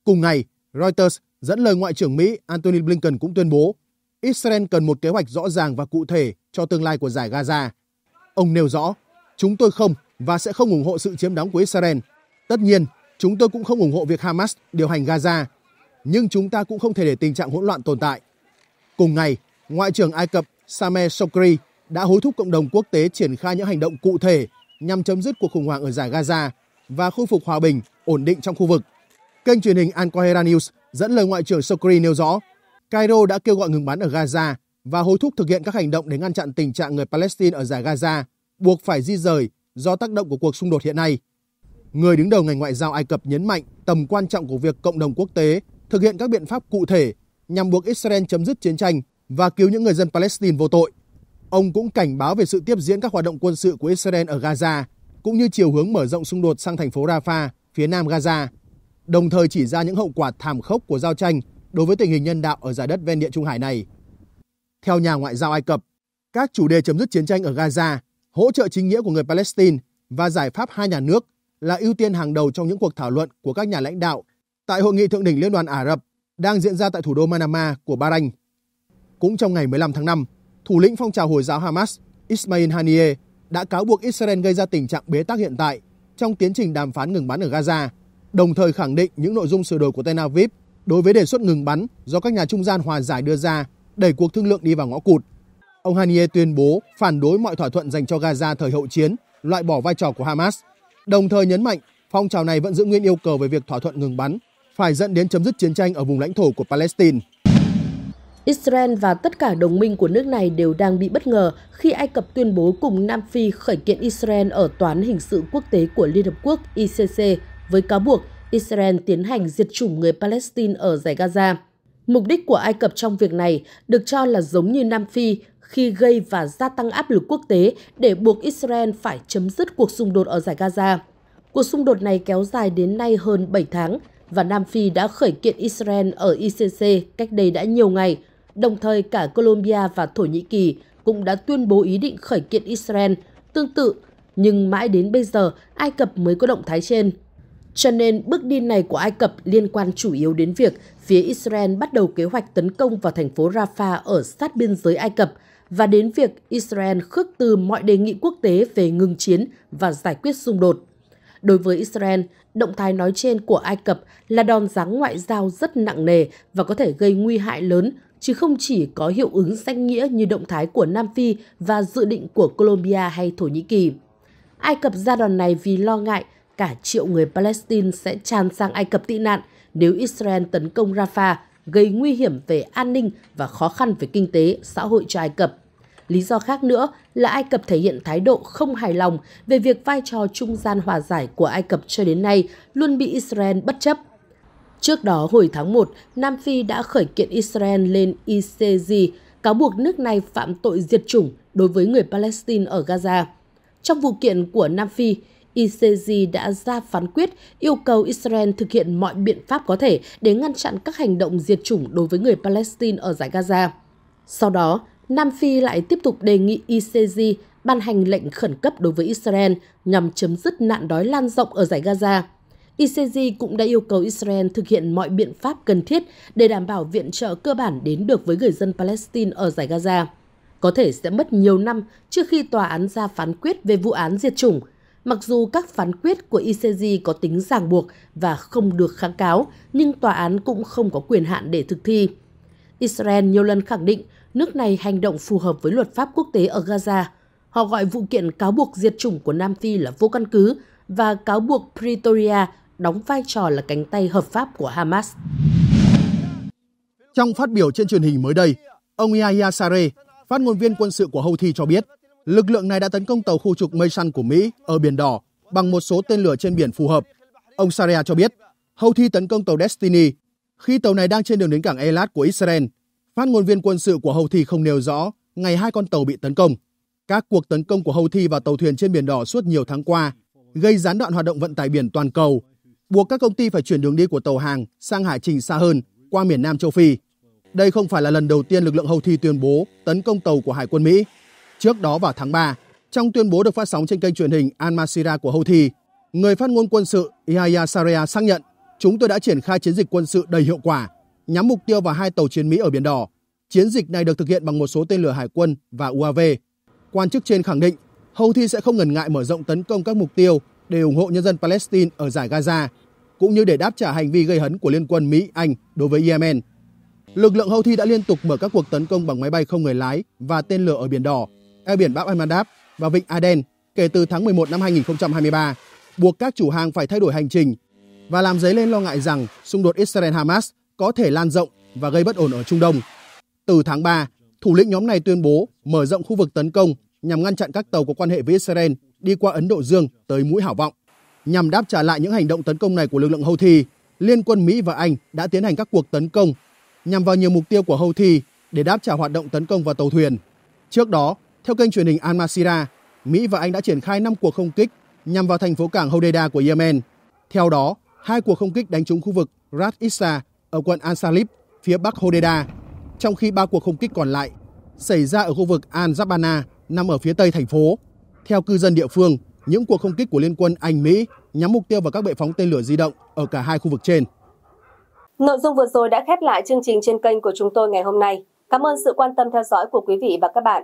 Cùng ngày, Reuters Dẫn lời Ngoại trưởng Mỹ Antony Blinken cũng tuyên bố Israel cần một kế hoạch rõ ràng và cụ thể cho tương lai của giải Gaza. Ông nêu rõ, chúng tôi không và sẽ không ủng hộ sự chiếm đóng của Israel. Tất nhiên, chúng tôi cũng không ủng hộ việc Hamas điều hành Gaza, nhưng chúng ta cũng không thể để tình trạng hỗn loạn tồn tại. Cùng ngày, Ngoại trưởng Ai Cập Sameh Sokri đã hối thúc cộng đồng quốc tế triển khai những hành động cụ thể nhằm chấm dứt cuộc khủng hoảng ở giải Gaza và khôi phục hòa bình, ổn định trong khu vực. Kênh truyền hình Al Jazeera News dẫn lời Ngoại trưởng Sokri nêu rõ, Cairo đã kêu gọi ngừng bắn ở Gaza và hối thúc thực hiện các hành động để ngăn chặn tình trạng người Palestine ở giải Gaza buộc phải di rời do tác động của cuộc xung đột hiện nay. Người đứng đầu ngành ngoại giao Ai Cập nhấn mạnh tầm quan trọng của việc cộng đồng quốc tế thực hiện các biện pháp cụ thể nhằm buộc Israel chấm dứt chiến tranh và cứu những người dân Palestine vô tội. Ông cũng cảnh báo về sự tiếp diễn các hoạt động quân sự của Israel ở Gaza, cũng như chiều hướng mở rộng xung đột sang thành phố Rafah, phía nam Gaza, đồng thời chỉ ra những hậu quả thảm khốc của giao tranh đối với tình hình nhân đạo ở giải đất ven địa Trung Hải này. Theo nhà ngoại giao Ai Cập, các chủ đề chấm dứt chiến tranh ở Gaza, hỗ trợ chính nghĩa của người Palestine và giải pháp hai nhà nước là ưu tiên hàng đầu trong những cuộc thảo luận của các nhà lãnh đạo tại hội nghị thượng đỉnh Liên đoàn Ả Rập đang diễn ra tại thủ đô Manama của Bahrain. Cũng trong ngày 15 tháng 5, thủ lĩnh phong trào Hồi giáo Hamas Ismail Haniyeh đã cáo buộc Israel gây ra tình trạng bế tắc hiện tại trong tiến trình đàm phán ngừng bắn ở Gaza đồng thời khẳng định những nội dung sửa đổi của Tel Aviv đối với đề xuất ngừng bắn do các nhà trung gian hòa giải đưa ra đẩy cuộc thương lượng đi vào ngõ cụt. Ông Haniye tuyên bố phản đối mọi thỏa thuận dành cho Gaza thời hậu chiến, loại bỏ vai trò của Hamas, đồng thời nhấn mạnh phong trào này vẫn giữ nguyên yêu cầu về việc thỏa thuận ngừng bắn phải dẫn đến chấm dứt chiến tranh ở vùng lãnh thổ của Palestine. Israel và tất cả đồng minh của nước này đều đang bị bất ngờ khi Ai Cập tuyên bố cùng Nam Phi khởi kiện Israel ở Toán Hình sự Quốc tế của Liên Hợp Quốc ICC với cáo buộc Israel tiến hành diệt chủng người Palestine ở giải Gaza. Mục đích của Ai Cập trong việc này được cho là giống như Nam Phi khi gây và gia tăng áp lực quốc tế để buộc Israel phải chấm dứt cuộc xung đột ở giải Gaza. Cuộc xung đột này kéo dài đến nay hơn 7 tháng và Nam Phi đã khởi kiện Israel ở ICC cách đây đã nhiều ngày, đồng thời cả Colombia và Thổ Nhĩ Kỳ cũng đã tuyên bố ý định khởi kiện Israel tương tự, nhưng mãi đến bây giờ Ai Cập mới có động thái trên. Cho nên bước đi này của Ai Cập liên quan chủ yếu đến việc phía Israel bắt đầu kế hoạch tấn công vào thành phố Rafah ở sát biên giới Ai Cập và đến việc Israel khước từ mọi đề nghị quốc tế về ngừng chiến và giải quyết xung đột. Đối với Israel, động thái nói trên của Ai Cập là đòn giáng ngoại giao rất nặng nề và có thể gây nguy hại lớn, chứ không chỉ có hiệu ứng danh nghĩa như động thái của Nam Phi và dự định của Colombia hay Thổ Nhĩ Kỳ. Ai Cập ra đòn này vì lo ngại cả triệu người Palestine sẽ tràn sang Ai Cập tị nạn nếu Israel tấn công Rafah, gây nguy hiểm về an ninh và khó khăn về kinh tế, xã hội cho Ai Cập. Lý do khác nữa là Ai Cập thể hiện thái độ không hài lòng về việc vai trò trung gian hòa giải của Ai Cập cho đến nay luôn bị Israel bất chấp. Trước đó, hồi tháng 1, Nam Phi đã khởi kiện Israel lên ICJ, cáo buộc nước này phạm tội diệt chủng đối với người Palestine ở Gaza. Trong vụ kiện của Nam Phi, ICJ đã ra phán quyết yêu cầu Israel thực hiện mọi biện pháp có thể để ngăn chặn các hành động diệt chủng đối với người Palestine ở giải Gaza. Sau đó, Nam Phi lại tiếp tục đề nghị ICJ ban hành lệnh khẩn cấp đối với Israel nhằm chấm dứt nạn đói lan rộng ở giải Gaza. ICJ cũng đã yêu cầu Israel thực hiện mọi biện pháp cần thiết để đảm bảo viện trợ cơ bản đến được với người dân Palestine ở giải Gaza. Có thể sẽ mất nhiều năm trước khi tòa án ra phán quyết về vụ án diệt chủng – Mặc dù các phán quyết của ICJ có tính ràng buộc và không được kháng cáo, nhưng tòa án cũng không có quyền hạn để thực thi. Israel nhiều lần khẳng định nước này hành động phù hợp với luật pháp quốc tế ở Gaza. Họ gọi vụ kiện cáo buộc diệt chủng của Nam Phi là vô căn cứ và cáo buộc Pretoria đóng vai trò là cánh tay hợp pháp của Hamas. Trong phát biểu trên truyền hình mới đây, ông Yahya Sare, phát ngôn viên quân sự của Houthi cho biết Lực lượng này đã tấn công tàu khu trục mây săn của Mỹ ở Biển Đỏ bằng một số tên lửa trên biển phù hợp. Ông Saria cho biết, Houthi tấn công tàu Destiny khi tàu này đang trên đường đến cảng Elat của Israel. Phát ngôn viên quân sự của Houthi không nêu rõ ngày hai con tàu bị tấn công. Các cuộc tấn công của Houthi và tàu thuyền trên Biển Đỏ suốt nhiều tháng qua gây gián đoạn hoạt động vận tải biển toàn cầu, buộc các công ty phải chuyển đường đi của tàu hàng sang hải trình xa hơn qua miền Nam châu Phi. Đây không phải là lần đầu tiên lực lượng Houthi tuyên bố tấn công tàu của Hải quân Mỹ Trước đó vào tháng 3, trong tuyên bố được phát sóng trên kênh truyền hình Al Masira của Houthi, người phát ngôn quân sự Yahya Sarea xác nhận chúng tôi đã triển khai chiến dịch quân sự đầy hiệu quả nhắm mục tiêu vào hai tàu chiến Mỹ ở Biển Đỏ. Chiến dịch này được thực hiện bằng một số tên lửa hải quân và UAV. Quan chức trên khẳng định Houthi sẽ không ngần ngại mở rộng tấn công các mục tiêu để ủng hộ nhân dân Palestine ở giải Gaza, cũng như để đáp trả hành vi gây hấn của Liên quân Mỹ-Anh đối với Yemen. Lực lượng Houthi đã liên tục mở các cuộc tấn công bằng máy bay không người lái và tên lửa ở Biển Đỏ eo biển Bab al-Mandab và vịnh Aden kể từ tháng 11 năm 2023, buộc các chủ hàng phải thay đổi hành trình và làm dấy lên lo ngại rằng xung đột Israel-Hamas có thể lan rộng và gây bất ổn ở Trung Đông. Từ tháng 3, thủ lĩnh nhóm này tuyên bố mở rộng khu vực tấn công nhằm ngăn chặn các tàu có quan hệ với Israel đi qua Ấn Độ Dương tới mũi Hảo Vọng. Nhằm đáp trả lại những hành động tấn công này của lực lượng Houthi, Liên quân Mỹ và Anh đã tiến hành các cuộc tấn công nhằm vào nhiều mục tiêu của Houthi để đáp trả hoạt động tấn công vào tàu thuyền. Trước đó, theo kênh truyền hình Al Masira, Mỹ và Anh đã triển khai 5 cuộc không kích nhằm vào thành phố cảng Hodeida của Yemen. Theo đó, hai cuộc không kích đánh trúng khu vực Ras Issa ở quận Al Salib, phía bắc Hodeida, trong khi ba cuộc không kích còn lại xảy ra ở khu vực Al Jabana nằm ở phía tây thành phố. Theo cư dân địa phương, những cuộc không kích của Liên quân Anh-Mỹ nhắm mục tiêu vào các bệ phóng tên lửa di động ở cả hai khu vực trên. Nội dung vừa rồi đã khép lại chương trình trên kênh của chúng tôi ngày hôm nay. Cảm ơn sự quan tâm theo dõi của quý vị và các bạn.